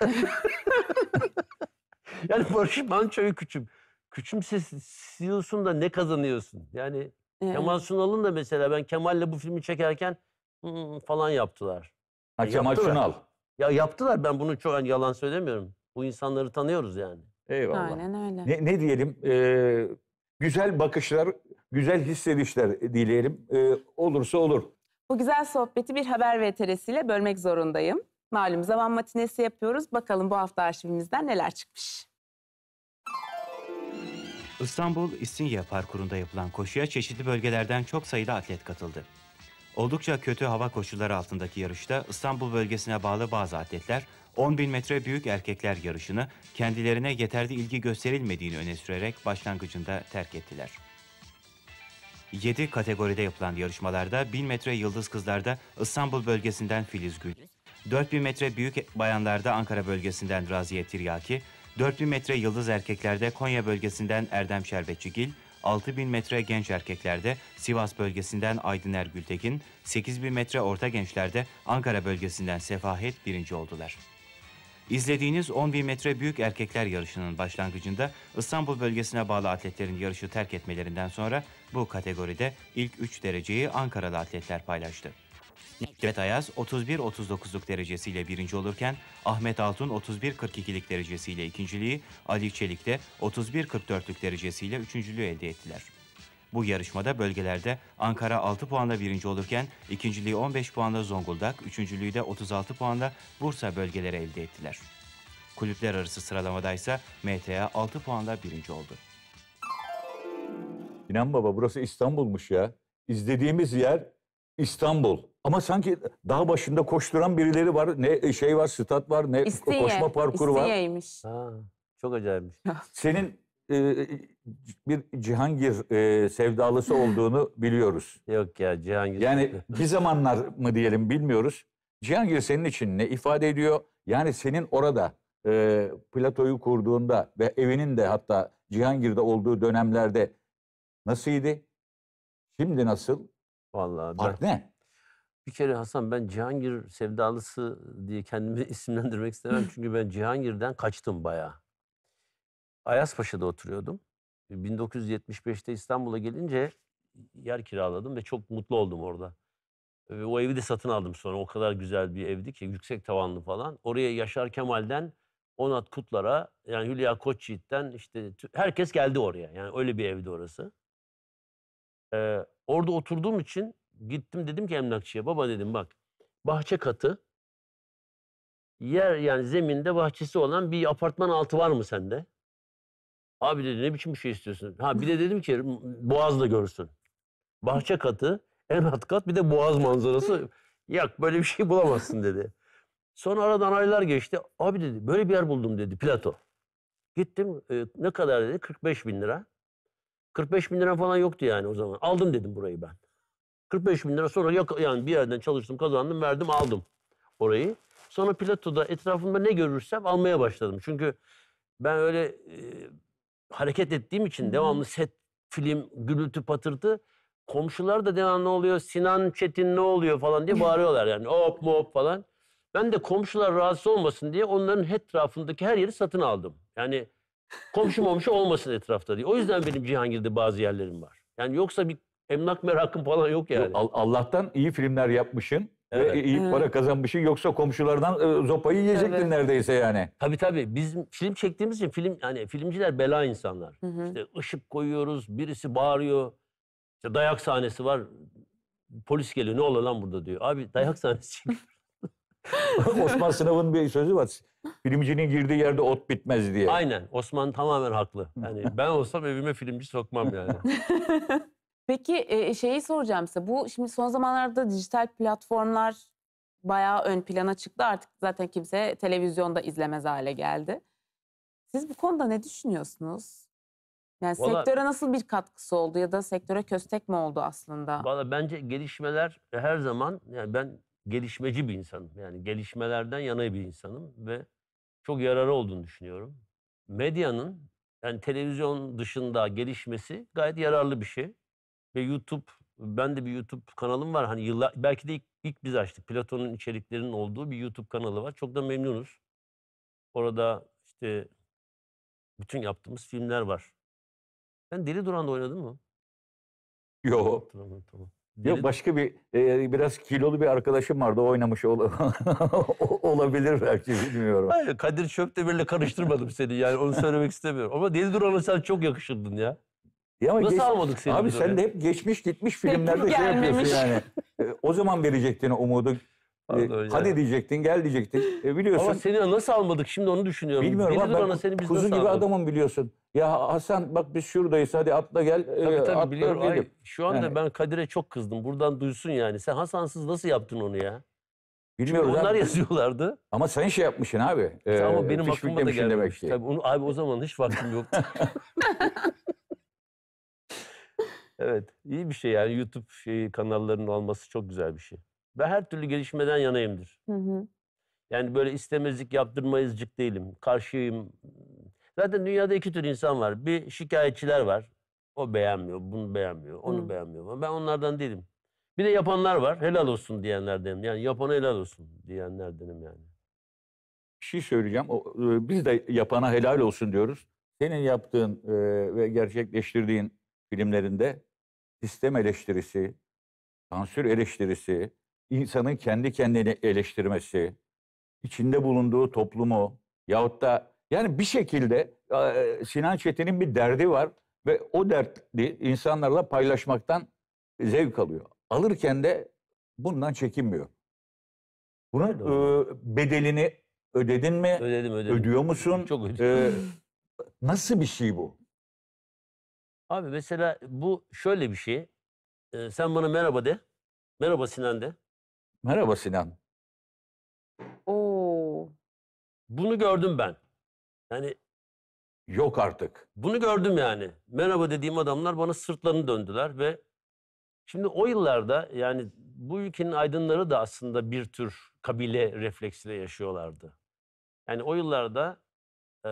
yani Barış Manço'yu küçüm. küçüm Küçümsesiyorsun da ne kazanıyorsun? Yani evet. Kemal Sunal'ın da mesela ben Kemal'le bu filmi çekerken falan yaptılar. Ha, Kemal Ya yaptılar ben bunu çok hani yalan söylemiyorum. Bu insanları tanıyoruz yani. Eyvallah. Aynen öyle. Ne, ne diyelim? Ee, güzel bakışlar, güzel hissedişler dileyelim. Ee, olursa olur. Bu güzel sohbeti bir haber veteresiyle bölmek zorundayım. Malum zaman matinesi yapıyoruz. Bakalım bu hafta arşivimizden neler çıkmış. İstanbul İstinye Parkuru'nda yapılan koşuya çeşitli bölgelerden çok sayıda atlet katıldı. Oldukça kötü hava koşulları altındaki yarışta İstanbul bölgesine bağlı bazı atletler 10 bin metre büyük erkekler yarışını kendilerine yeterli ilgi gösterilmediğini öne sürerek başlangıcında terk ettiler. 7 kategoride yapılan yarışmalarda 1000 metre yıldız kızlarda İstanbul bölgesinden Filiz Gül, 4000 metre büyük bayanlarda Ankara bölgesinden Raziye Tiryaki, 4000 metre yıldız erkeklerde Konya bölgesinden Erdem Şerbetçigil, 6000 metre genç erkeklerde Sivas bölgesinden Aydın Ergültekin, 8000 metre orta gençlerde Ankara bölgesinden Sefahet birinci oldular. İzlediğiniz 10.000 metre büyük erkekler yarışının başlangıcında İstanbul bölgesine bağlı atletlerin yarışı terk etmelerinden sonra bu kategoride ilk 3 dereceyi Ankaralı atletler paylaştı. Nikmet Ayaz 31-39'luk derecesiyle birinci olurken Ahmet Altun 31-42'lik derecesiyle ikinciliği, Ali Çelik de 31-44'lük derecesiyle üçüncülüğü elde ettiler. Bu yarışmada bölgelerde Ankara 6 puanla birinci olurken ikinciliği 15 puanla Zonguldak, üçüncülüğü de 36 puanla Bursa bölgeleri elde ettiler. Kulüpler arası sıralamada ise MTA 6 puanla birinci oldu. İnan baba burası İstanbul'muş ya. İzlediğimiz yer İstanbul. Ama sanki dağ başında koşturan birileri var. Ne e, şey var, stat var, ne İstinye. koşma parkuru var. İstinye'ymiş. Ha, çok acayipmiş. Senin e, bir Cihangir e, sevdalısı olduğunu biliyoruz. Yok ya Cihangir. Yani bir zamanlar mı diyelim bilmiyoruz. Cihangir senin için ne ifade ediyor? Yani senin orada e, platoyu kurduğunda ve evinin de hatta Cihangir'de olduğu dönemlerde nasıl Şimdi nasıl? Vallahi Fark ne? bir kere Hasan ben Cihangir sevdalısı diye kendimi isimlendirmek istemem. Çünkü ben Cihangir'den kaçtım bayağı. Ayaspaşa'da oturuyordum. 1975'te e, İstanbul'a gelince yer kiraladım ve çok mutlu oldum orada. Ve o evi de satın aldım sonra. O kadar güzel bir evdi ki yüksek tavanlı falan. Oraya Yaşar Kemal'den Onat Kutlar'a yani Hülya Koçyiğit'ten işte herkes geldi oraya. Yani öyle bir evdi orası. Ee, Orada oturduğum için gittim dedim ki emlakçıya baba dedim bak bahçe katı yer yani zeminde bahçesi olan bir apartman altı var mı sende? Abi dedi ne biçim bir şey istiyorsun? Ha bir de dedim ki Boğaz da görsün. Bahçe katı en alt kat bir de Boğaz manzarası. Yak böyle bir şey bulamazsın dedi. Sonra aradan aylar geçti. Abi dedi böyle bir yer buldum dedi Plato. Gittim e, ne kadar dedi 45 bin lira. 45 bin lira falan yoktu yani o zaman. Aldım dedim burayı ben. 45 bin lira sonra yak yani bir yerden çalıştım kazandım verdim aldım orayı. Sonra platoda etrafımda ne görürsem almaya başladım. Çünkü ben öyle e, hareket ettiğim için hı devamlı set, film, gürültü, patırtı. Komşular da devamlı ne oluyor, Sinan Çetin ne oluyor falan diye bağırıyorlar yani. Hop hop falan. Ben de komşular rahatsız olmasın diye onların etrafındaki her yeri satın aldım. Yani Komşu momşu olmasın etrafta diye. O yüzden benim Cihangir'de bazı yerlerim var. Yani yoksa bir emlak merakım falan yok yani. Al- Allah'tan iyi filmler yapmışsın. Evet. Ve iyi para kazanmışsın. Yoksa komşulardan e, zopayı yiyecektin Evet. neredeyse yani. Tabii tabii. Biz film çektiğimiz için film yani filmciler bela insanlar. Hı hı. İşte ışık koyuyoruz, birisi bağırıyor. İşte dayak sahnesi var. Polis geliyor. Ne oluyor lan burada diyor. Abi dayak sahnesi çekiyoruz. Osman Sınav'ın bir sözü var. Filmcinin girdiği yerde ot bitmez diye. Aynen. Osman tamamen haklı. Yani ben olsam evime filmci sokmam yani. Peki e, şeyi soracağım size. Bu şimdi son zamanlarda dijital platformlar bayağı ön plana çıktı. Artık zaten kimse televizyonda izlemez hale geldi. Siz bu konuda ne düşünüyorsunuz? Yani Vallahi, sektöre nasıl bir katkısı oldu ya da sektöre köstek mi oldu aslında? Valla bence gelişmeler her zaman yani ben gelişmeci bir insanım. Yani gelişmelerden yana bir insanım ve çok yararı olduğunu düşünüyorum. Medyanın yani televizyon dışında gelişmesi gayet yararlı bir şey. Ve YouTube, ben de bir YouTube kanalım var. Hani yıllar, belki de ilk, ilk biz açtık. Platon'un içeriklerinin olduğu bir YouTube kanalı var. Çok da memnunuz. Orada işte bütün yaptığımız filmler var. Ben Deli Duran'da oynadın mı? Yok. Tamam, tamam. Yok başka bir e, biraz kilolu bir arkadaşım vardı. oynamış ol, olabilir belki bilmiyorum. Hayır Kadir Çöpdemir'le karıştırmadım seni yani onu söylemek istemiyorum. Ama Deli Duran'a sen çok yakışırdın ya. Ya ama Nasıl geç... almadık seni? Abi sen de hep geçmiş gitmiş filmlerde şey yapıyorsun yani. E, o zaman verecektin umudu Hani Pardon, hadi diyecektin, gel diyecektin. E biliyorsun. Ama seni nasıl almadık şimdi onu düşünüyorum. Bilmiyorum. ama ben. seni biz kuzu gibi aldık? adamım biliyorsun. Ya Hasan bak biz şuradayız hadi atla gel. E, tabii tabii atla, biliyorum. Ay, şu anda yani. ben Kadir'e çok kızdım. Buradan duysun yani. Sen Hasan'sız nasıl yaptın onu ya? Bilmiyorum. Çünkü onlar abi. yazıyorlardı. Ama sen şey yapmışsın abi. Ee, ama benim aklıma da gelmemiş. Demek ki. Tabii onu, abi o zaman hiç vaktim yoktu. evet. iyi bir şey yani YouTube şey, kanallarının olması çok güzel bir şey ve her türlü gelişmeden yanayımdır. Hı hı. Yani böyle istemezlik yaptırmayızcık değilim. Karşıyım. Zaten dünyada iki tür insan var. Bir şikayetçiler var. O beğenmiyor, bunu beğenmiyor, onu hı. beğenmiyor. Ben onlardan değilim. Bir de yapanlar var. Helal olsun diyenlerdenim. Yani yapana helal olsun diyenlerdenim yani. Bir şey söyleyeceğim. E, biz de yapana helal olsun diyoruz. Senin yaptığın e, ve gerçekleştirdiğin filmlerinde sistem eleştirisi, sansür eleştirisi, insanın kendi kendini eleştirmesi, içinde bulunduğu toplumu yahut da yani bir şekilde e, Sinan Çetin'in bir derdi var ve o dertli insanlarla paylaşmaktan zevk alıyor. Alırken de bundan çekinmiyor. Bunun e, bedelini ödedin mi? Ödedim ödedim. Ödüyor musun? Çok ödedim. E, nasıl bir şey bu? Abi mesela bu şöyle bir şey. E, sen bana merhaba de. Merhaba Sinan de. Merhaba Sinan. Oo. Bunu gördüm ben. Yani Yok artık. bunu gördüm yani. Merhaba dediğim adamlar bana sırtlarını döndüler ve şimdi o yıllarda yani bu ülkenin aydınları da aslında bir tür kabile refleksiyle yaşıyorlardı. Yani o yıllarda e,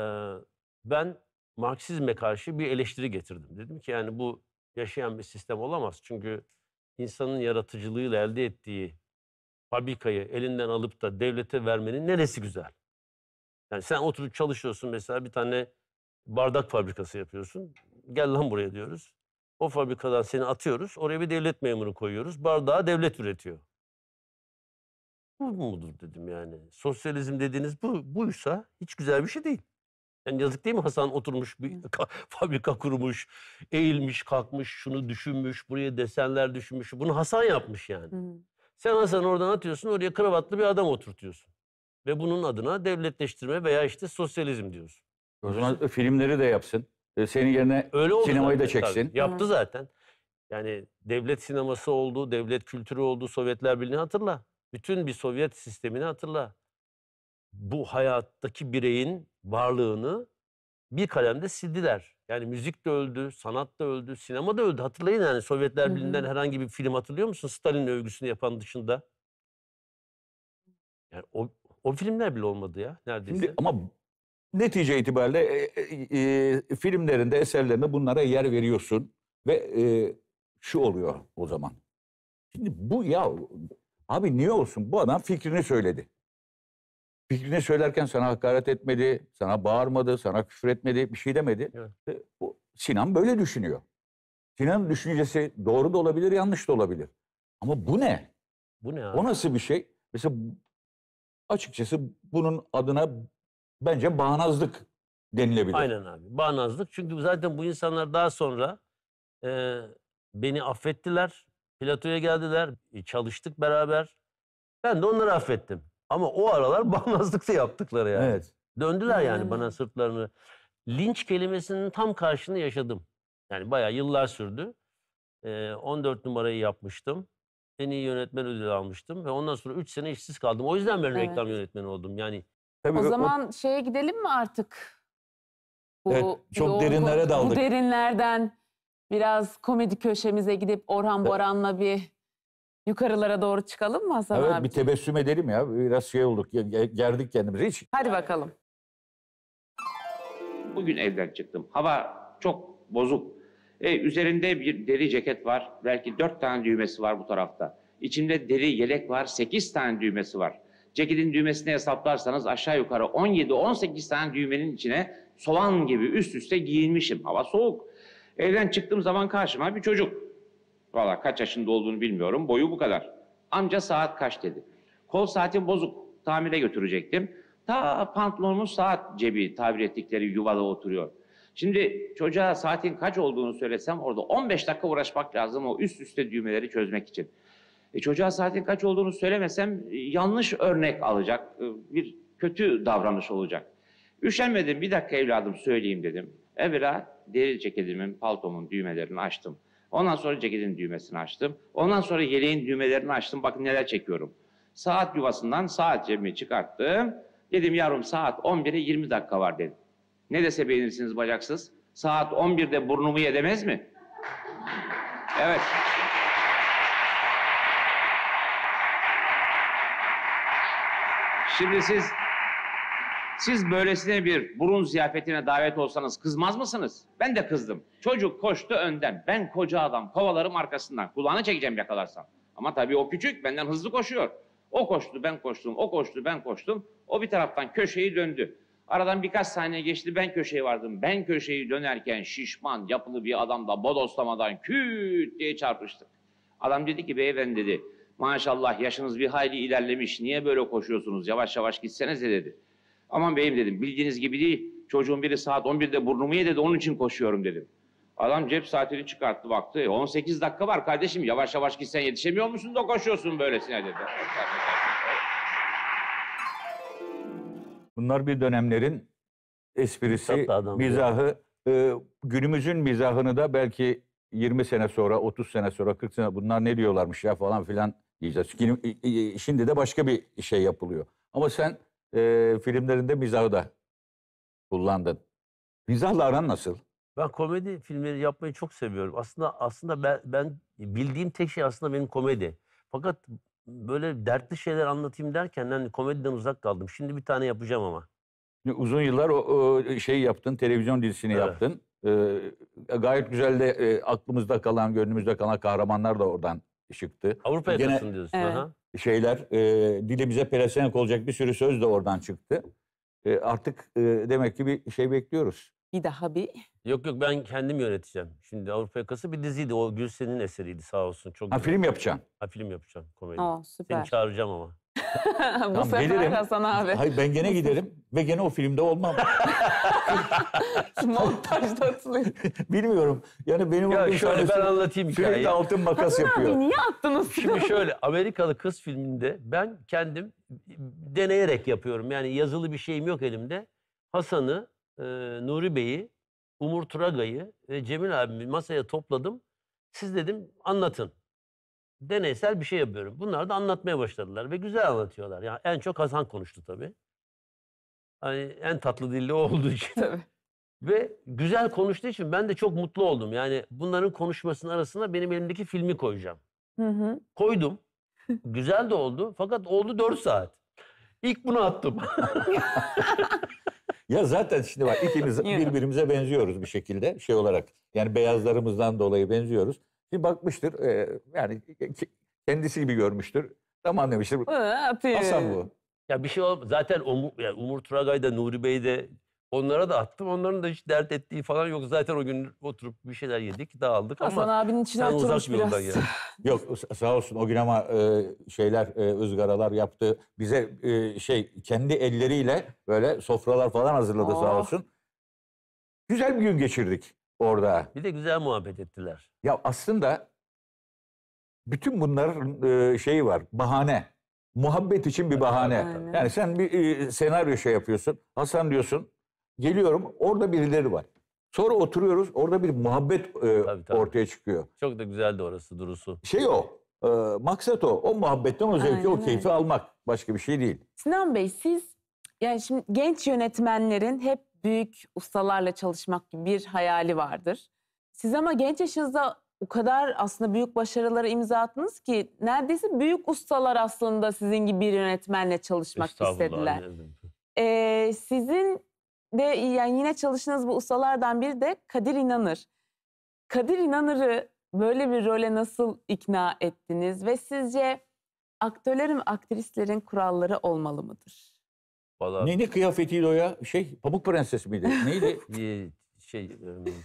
ben Marksizme karşı bir eleştiri getirdim. Dedim ki yani bu yaşayan bir sistem olamaz. Çünkü insanın yaratıcılığıyla elde ettiği fabrikayı elinden alıp da devlete vermenin neresi güzel? Yani sen oturup çalışıyorsun mesela bir tane bardak fabrikası yapıyorsun. Gel lan buraya diyoruz. O fabrikadan seni atıyoruz. Oraya bir devlet memuru koyuyoruz. Bardağı devlet üretiyor. Bu mudur dedim yani. Sosyalizm dediğiniz bu, buysa hiç güzel bir şey değil. Yani yazık değil mi Hasan oturmuş bir fabrika kurmuş, eğilmiş, kalkmış, şunu düşünmüş, buraya desenler düşünmüş. Bunu Hasan yapmış yani. Hı. Sen Hasan oradan atıyorsun oraya kravatlı bir adam oturtuyorsun. Ve bunun adına devletleştirme veya işte sosyalizm diyorsun. O zaman e, filmleri de yapsın. E, senin yerine Öyle oldu sinemayı da çeksin. tabii. Yaptı zaten. Yani devlet sineması oldu, devlet kültürü oldu, Sovyetler Birliği hatırla. Bütün bir Sovyet sistemini hatırla. Bu hayattaki bireyin varlığını bir kalemde sildiler. Yani müzik de öldü, sanat da öldü, sinema da öldü. Hatırlayın yani Sovyetler Birliği'nden herhangi bir film hatırlıyor musun? Stalin övgüsünü yapan dışında. Yani o, o filmler bile olmadı ya neredeyse. Şimdi ama netice itibariyle e e, e, e, filmlerinde, eserlerinde bunlara yer veriyorsun. Ve e, şu oluyor o zaman. Şimdi bu ya abi niye olsun? Bu adam fikrini söyledi fikrini söylerken sana hakaret etmedi, sana bağırmadı, sana küfür etmedi, bir şey demedi. Evet. E, bu, Sinan böyle düşünüyor. Sinan'ın düşüncesi doğru da olabilir, yanlış da olabilir. Ama bu ne? Bu ne abi? O nasıl bir şey? Mesela açıkçası bunun adına bence bağnazlık denilebilir. Aynen abi. Bağnazlık. Çünkü zaten bu insanlar daha sonra e, beni affettiler. Platoya geldiler. E, çalıştık beraber. Ben de onları affettim. Ama o aralar bağnazlık da yaptıkları yani. Evet. Döndüler yani hmm. bana sırtlarını. Linç kelimesinin tam karşını yaşadım. Yani bayağı yıllar sürdü. E, 14 numarayı yapmıştım. En iyi yönetmen ödülü almıştım. Ve ondan sonra 3 sene işsiz kaldım. O yüzden ben evet. reklam yönetmeni oldum. Yani Tabii o zaman o... şeye gidelim mi artık? Bu evet, çok yoğun, derinlere daldık. Bu derinlerden biraz komedi köşemize gidip Orhan evet. Boran'la bir Yukarılara doğru çıkalım mı Hasan Evet abi? bir tebessüm edelim ya. Biraz şey olduk. Gerdik kendimizi hiç. Hadi bakalım. Bugün evden çıktım. Hava çok bozuk. E, üzerinde bir deri ceket var. Belki dört tane düğmesi var bu tarafta. İçinde deri yelek var. Sekiz tane düğmesi var. Ceketin düğmesini hesaplarsanız aşağı yukarı 17-18 tane düğmenin içine soğan gibi üst üste giyinmişim. Hava soğuk. Evden çıktığım zaman karşıma bir çocuk. Valla kaç yaşında olduğunu bilmiyorum. Boyu bu kadar. Amca saat kaç dedi. Kol saatim bozuk. Tamire götürecektim. Ta pantolonumun saat cebi tabir ettikleri yuvada oturuyor. Şimdi çocuğa saatin kaç olduğunu söylesem orada 15 dakika uğraşmak lazım o üst üste düğmeleri çözmek için. E, çocuğa saatin kaç olduğunu söylemesem e, yanlış örnek alacak, e, bir kötü davranış olacak. Üşenmedim bir dakika evladım söyleyeyim dedim. Evvela deri ceketimin, paltomun düğmelerini açtım. Ondan sonra ceketin düğmesini açtım. Ondan sonra yeleğin düğmelerini açtım. Bakın neler çekiyorum. Saat yuvasından saat cebimi çıkarttım. Dedim yavrum saat 11'e 20 dakika var dedim. Ne dese beğenirsiniz bacaksız? Saat 11'de burnumu yedemez mi? Evet. Şimdi siz siz böylesine bir burun ziyafetine davet olsanız kızmaz mısınız? Ben de kızdım. Çocuk koştu önden. Ben koca adam kovalarım arkasından. Kulağını çekeceğim yakalarsam. Ama tabii o küçük benden hızlı koşuyor. O koştu ben koştum, o koştu ben koştum. O bir taraftan köşeyi döndü. Aradan birkaç saniye geçti ben köşeyi vardım. Ben köşeyi dönerken şişman yapılı bir adamla bodoslamadan küt diye çarpıştık. Adam dedi ki beyefendi dedi maşallah yaşınız bir hayli ilerlemiş. Niye böyle koşuyorsunuz yavaş yavaş gitsenize dedi. Aman beyim dedim bildiğiniz gibi değil. Çocuğun biri saat 11'de burnumu ye dedi onun için koşuyorum dedim. Adam cep saatini çıkarttı baktı. 18 e, dakika var kardeşim yavaş yavaş gitsen yetişemiyor musun da koşuyorsun böylesine dedi. Bunlar bir dönemlerin esprisi, mizahı. E, günümüzün mizahını da belki 20 sene sonra, 30 sene sonra, 40 sene bunlar ne diyorlarmış ya falan filan diyeceğiz. E, e, şimdi de başka bir şey yapılıyor. Ama sen e, filmlerinde mizahı da kullandın. Mizahla aran nasıl? Ben komedi filmleri yapmayı çok seviyorum. Aslında aslında ben, ben bildiğim tek şey aslında benim komedi. Fakat böyle dertli şeyler anlatayım derken yani komediden uzak kaldım. Şimdi bir tane yapacağım ama. Uzun yıllar o, o şey yaptın, televizyon dizisini evet. yaptın. Ee, gayet güzel de e, aklımızda kalan, gönlümüzde kalan kahramanlar da oradan çıktı. Avrupa e, yakasını diyorsun. Evet şeyler e, dilimize pelesenk olacak bir sürü söz de oradan çıktı. E, artık e, demek ki bir şey bekliyoruz. Bir daha bir. Yok yok ben kendim yöneteceğim. Şimdi Avrupa Yakası bir diziydi. O Gülsen'in eseriydi sağ olsun. Çok Ha güzel. film yapacaksın. Ha film yapacağım komedi. Aa, süper. Seni çağıracağım ama. Bu tamam, sefer Hasan abi. Hayır ben gene giderim ve gene o filmde olmam. Montajda atılıyor. Bilmiyorum. Yani benim ya şöyle ben anlatayım hikayeyi. Sürekli altın makas Hasan yapıyor. Abi niye attınız? Şimdi şöyle Amerikalı kız filminde ben kendim deneyerek yapıyorum. Yani yazılı bir şeyim yok elimde. Hasan'ı, e, Nuri Bey'i, Umur Turagay'ı ve Cemil abimi masaya topladım. Siz dedim anlatın deneysel bir şey yapıyorum. Bunlar da anlatmaya başladılar ve güzel anlatıyorlar. Yani en çok Hasan konuştu tabii. Hani en tatlı dilli o olduğu için. Tabii. Ve güzel konuştuğu için ben de çok mutlu oldum. Yani bunların konuşmasının arasına benim elimdeki filmi koyacağım. Hı hı. Koydum. Güzel de oldu. Fakat oldu 4 saat. İlk bunu attım. ya zaten şimdi bak ikimiz birbirimize benziyoruz bir şekilde şey olarak. Yani beyazlarımızdan dolayı benziyoruz ki bakmıştır e, yani kendisi gibi görmüştür. Tamam demiştir. Hasan bu. Ya bir şey olmaz zaten Umur, yani Umur Turagay da Nuri Bey de onlara da attım. Onların da hiç dert ettiği falan yok. Zaten o gün oturup bir şeyler yedik, dağıldık Hasan ama abinin içine sen oturmuş bir yoldan biraz. yani. Yok sağ olsun o gün ama e, şeyler e, ızgaralar yaptı. Bize e, şey kendi elleriyle böyle sofralar falan hazırladı sağ oh. olsun. Güzel bir gün geçirdik orada. Bir de güzel muhabbet ettiler. Ya aslında bütün bunların e, şeyi var. Bahane. Muhabbet için bir bahane. Aynen. Yani sen bir e, senaryo şey yapıyorsun. Hasan diyorsun. Geliyorum orada birileri var. Sonra oturuyoruz orada bir muhabbet e, tabii, tabii. ortaya çıkıyor. Çok da güzeldi orası durusu. Şey o. E, maksat o. O muhabbetten o zevki, Aynen, o keyfi almak. Başka bir şey değil. Sinan Bey siz yani şimdi genç yönetmenlerin hep büyük ustalarla çalışmak gibi bir hayali vardır. Siz ama genç yaşınızda o kadar aslında büyük başarılara imza attınız ki neredeyse büyük ustalar aslında sizin gibi bir yönetmenle çalışmak istediler. Ee, sizin de yani yine çalıştığınız bu ustalardan biri de Kadir İnanır. Kadir İnanır'ı böyle bir role nasıl ikna ettiniz ve sizce aktörlerin ve aktrislerin kuralları olmalı mıdır? Vallahi Ne, ne kıyafetiydi o ya? Şey, Pamuk Prenses miydi? Neydi? e, şey e,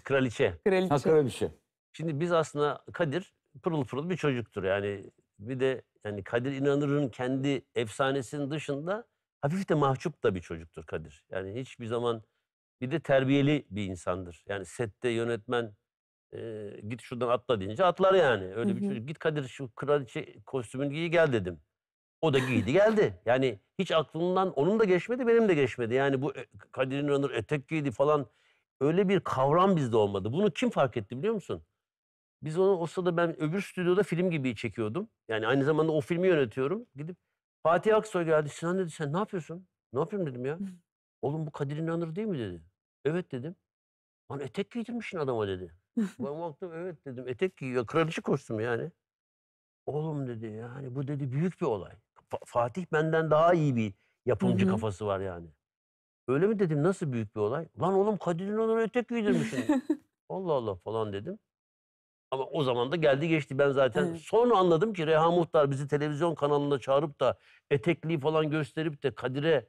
kraliçe. Kraliçe. Hakikaten bir Şimdi biz aslında Kadir pırıl pırıl bir çocuktur yani. Bir de yani Kadir İnanır'ın kendi efsanesinin dışında hafif de mahcup da bir çocuktur Kadir. Yani hiçbir zaman bir de terbiyeli bir insandır. Yani sette yönetmen e, git şuradan atla deyince atlar yani. Öyle bir çocuk. Git Kadir şu kraliçe kostümünü giy gel dedim. O da giydi geldi. Yani hiç aklından onun da geçmedi benim de geçmedi. Yani bu e, Kadir İnanır etek giydi falan öyle bir kavram bizde olmadı. Bunu kim fark etti biliyor musun? Biz onu o sırada ben öbür stüdyoda film gibi çekiyordum. Yani aynı zamanda o filmi yönetiyorum. Gidip Fatih Aksoy geldi. Sinan dedi sen ne yapıyorsun? Ne yapıyorum dedim ya. Oğlum bu Kadir İnanır değil mi dedi. Evet dedim. Lan etek giydirmişsin adama dedi. ben baktım evet dedim etek giyiyor. Kraliçe kostümü yani. Oğlum dedi yani bu dedi büyük bir olay. Fatih benden daha iyi bir yapımcı Hı -hı. kafası var yani. Öyle mi dedim nasıl büyük bir olay? Lan oğlum Kadir'in onu ötek giydirmişsin. Allah Allah falan dedim. Ama o zaman da geldi geçti. Ben zaten evet. sonra anladım ki Reha Muhtar bizi televizyon kanalında çağırıp da etekliği falan gösterip de Kadir'e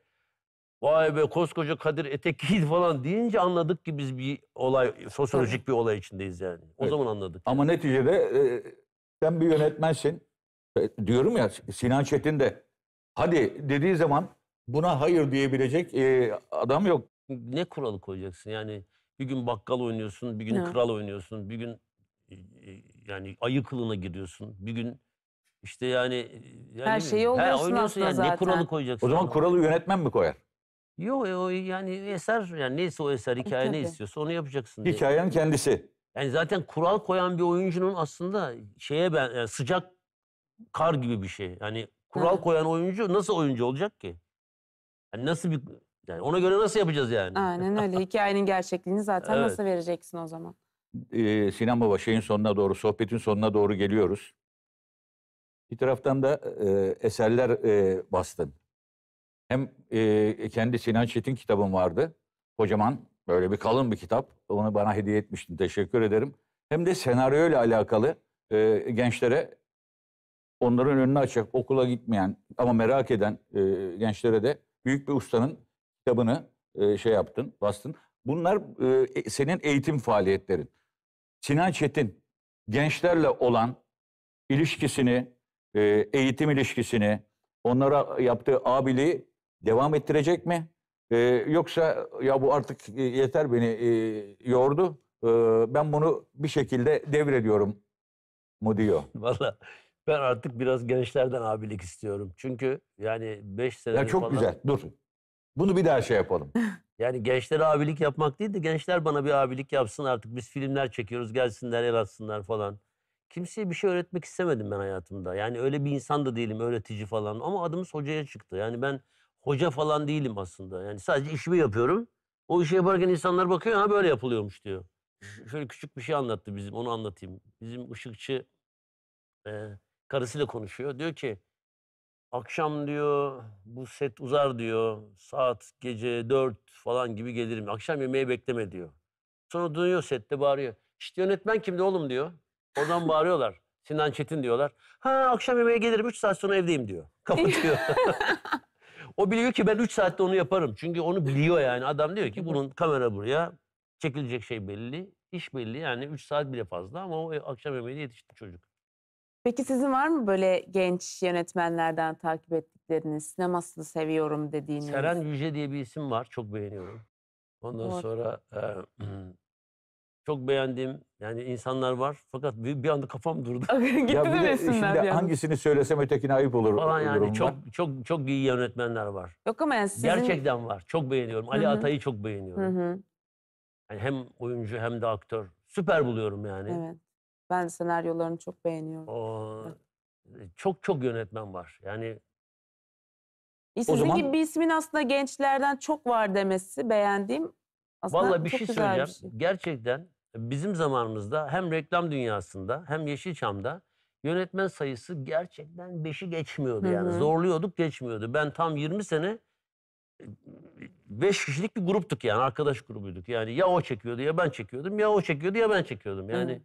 vay be koskoca Kadir etek giydi falan deyince anladık ki biz bir olay, sosyolojik evet. bir olay içindeyiz yani. O evet. zaman anladık. Ama neticede e, sen bir yönetmensin. E, diyorum ya Sinan Çetin de hadi dediği zaman buna hayır diyebilecek e, adam yok. Ne kuralı koyacaksın yani bir gün bakkal oynuyorsun, bir gün evet. kral oynuyorsun, bir gün e, e yani ayı kılına giriyorsun, bir gün işte yani, e, yani her şeyi oynuyorsun, he, oynuyorsun yani zaten. ne kuralı koyacaksın? O zaman kuralı yönetmen mi koyar? Yok o yani eser yani neyse o eser hikaye Tabii. ne istiyorsa onu yapacaksın. Diye. kendisi. Yani zaten kural koyan bir oyuncunun aslında şeye ben yani sıcak kar gibi bir şey. Yani kural koyan oyuncu nasıl oyuncu olacak ki? Yani nasıl bir yani ona göre nasıl yapacağız yani? Aynen öyle. Hikayenin gerçekliğini zaten evet. nasıl vereceksin o zaman? Ee, Sinan Baba şeyin sonuna doğru, sohbetin sonuna doğru geliyoruz. Bir taraftan da e, eserler e, bastın. Hem e, kendi Sinan Çetin kitabım vardı. Kocaman böyle bir kalın bir kitap. Onu bana hediye etmiştin. Teşekkür ederim. Hem de senaryo ile alakalı e, gençlere onların önünü açacak okula gitmeyen ama merak eden e, gençlere de büyük bir ustanın kitabını e, şey yaptın, bastın. Bunlar e, e, senin eğitim faaliyetlerin. Sinan Çetin gençlerle olan ilişkisini, e, eğitim ilişkisini, onlara yaptığı abiliği devam ettirecek mi? E, yoksa ya bu artık e, yeter beni e, yordu, e, ben bunu bir şekilde devrediyorum mu diyor. Valla ben artık biraz gençlerden abilik istiyorum. Çünkü yani 5 sene Ya çok güzel. Dur. Bunu bir daha şey yapalım. Yani gençlere abilik yapmak değil de gençler bana bir abilik yapsın artık. Biz filmler çekiyoruz gelsinler el atsınlar falan. Kimseye bir şey öğretmek istemedim ben hayatımda. Yani öyle bir insan da değilim öğretici falan. Ama adımız hocaya çıktı. Yani ben hoca falan değilim aslında. Yani sadece işimi yapıyorum. O işi yaparken insanlar bakıyor ha böyle yapılıyormuş diyor. Şöyle küçük bir şey anlattı bizim onu anlatayım. Bizim ışıkçı e, Karısıyla konuşuyor. Diyor ki akşam diyor bu set uzar diyor. Saat gece dört falan gibi gelirim. Akşam yemeği bekleme diyor. Sonra duyuyor sette bağırıyor. İşte yönetmen kimdi oğlum diyor. Oradan bağırıyorlar. Sinan Çetin diyorlar. Ha akşam yemeğe gelirim üç saat sonra evdeyim diyor. Kapatıyor. o biliyor ki ben üç saatte onu yaparım. Çünkü onu biliyor yani. Adam diyor ki bunun kamera buraya. Çekilecek şey belli. iş belli yani üç saat bile fazla ama o e, akşam yemeğine yetişti çocuk. Peki sizin var mı böyle genç yönetmenlerden takip ettikleriniz, sinemasını seviyorum dediğiniz? Seren Yüce diye bir isim var, çok beğeniyorum. Ondan Doğru. sonra e, çok beğendiğim yani insanlar var fakat bir, bir anda kafam durdu. Gitti ya şimdi hangisini söylesem ötekine ayıp olur. Falan yani çok çok çok iyi yönetmenler var. Yok ama yani sizin... Gerçekten var. Çok beğeniyorum. Ali Atay'ı çok beğeniyorum. Hı-hı. Yani hem oyuncu hem de aktör. Süper buluyorum yani. Evet. Ben senaryolarını çok beğeniyorum. O, e, çok çok yönetmen var. Yani e, İyi, zaman- gibi bir ismin aslında gençlerden çok var demesi beğendiğim aslında Vallahi bir çok şey güzel söyleyeceğim. bir şey. Gerçekten bizim zamanımızda hem reklam dünyasında hem Yeşilçam'da yönetmen sayısı gerçekten beşi geçmiyordu yani. hı. Zorluyorduk geçmiyordu. Ben tam 20 sene e, beş kişilik bir gruptuk yani arkadaş grubuyduk. Yani ya o çekiyordu ya ben çekiyordum ya o çekiyordu ya ben çekiyordum. Yani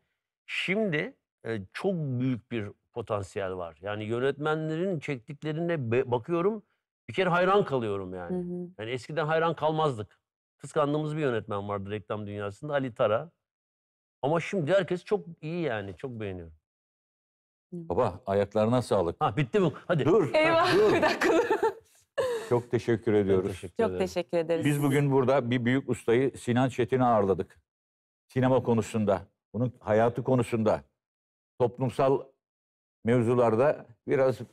Şimdi e, çok büyük bir potansiyel var. Yani yönetmenlerin çektiklerine bakıyorum bir kere hayran kalıyorum yani. Hı hı. Yani eskiden hayran kalmazdık. Kıskandığımız bir yönetmen vardı reklam dünyasında Ali Tara. Ama şimdi herkes çok iyi yani çok beğeniyorum. Baba ayaklarına sağlık. Ha bitti mi? Hadi. Dur. Eyvah ha, dur. bir dakika. Çok teşekkür ediyoruz. Çok teşekkür, Çok teşekkür ederiz. Biz bugün burada bir büyük ustayı Sinan Çetin'i ağırladık. Sinema konusunda. Bunun hayatı konusunda toplumsal mevzularda biraz e,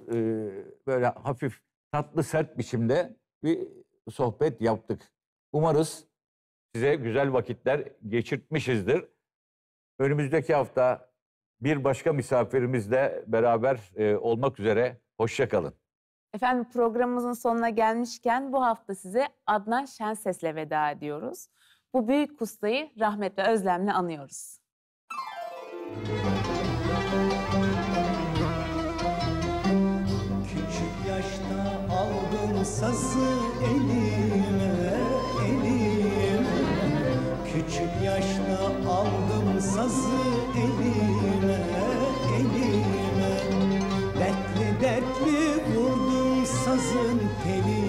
böyle hafif tatlı sert biçimde bir sohbet yaptık. Umarız size güzel vakitler geçirtmişizdir. Önümüzdeki hafta bir başka misafirimizle beraber e, olmak üzere hoşçakalın. Efendim programımızın sonuna gelmişken bu hafta size Adnan Şenses'le veda ediyoruz. Bu büyük ustayı rahmetle özlemle anıyoruz. Küçük yaşta aldım sazı elime, elime Küçük yaşta aldım sazı elime, elime Dertli dertli vurdum sazın telini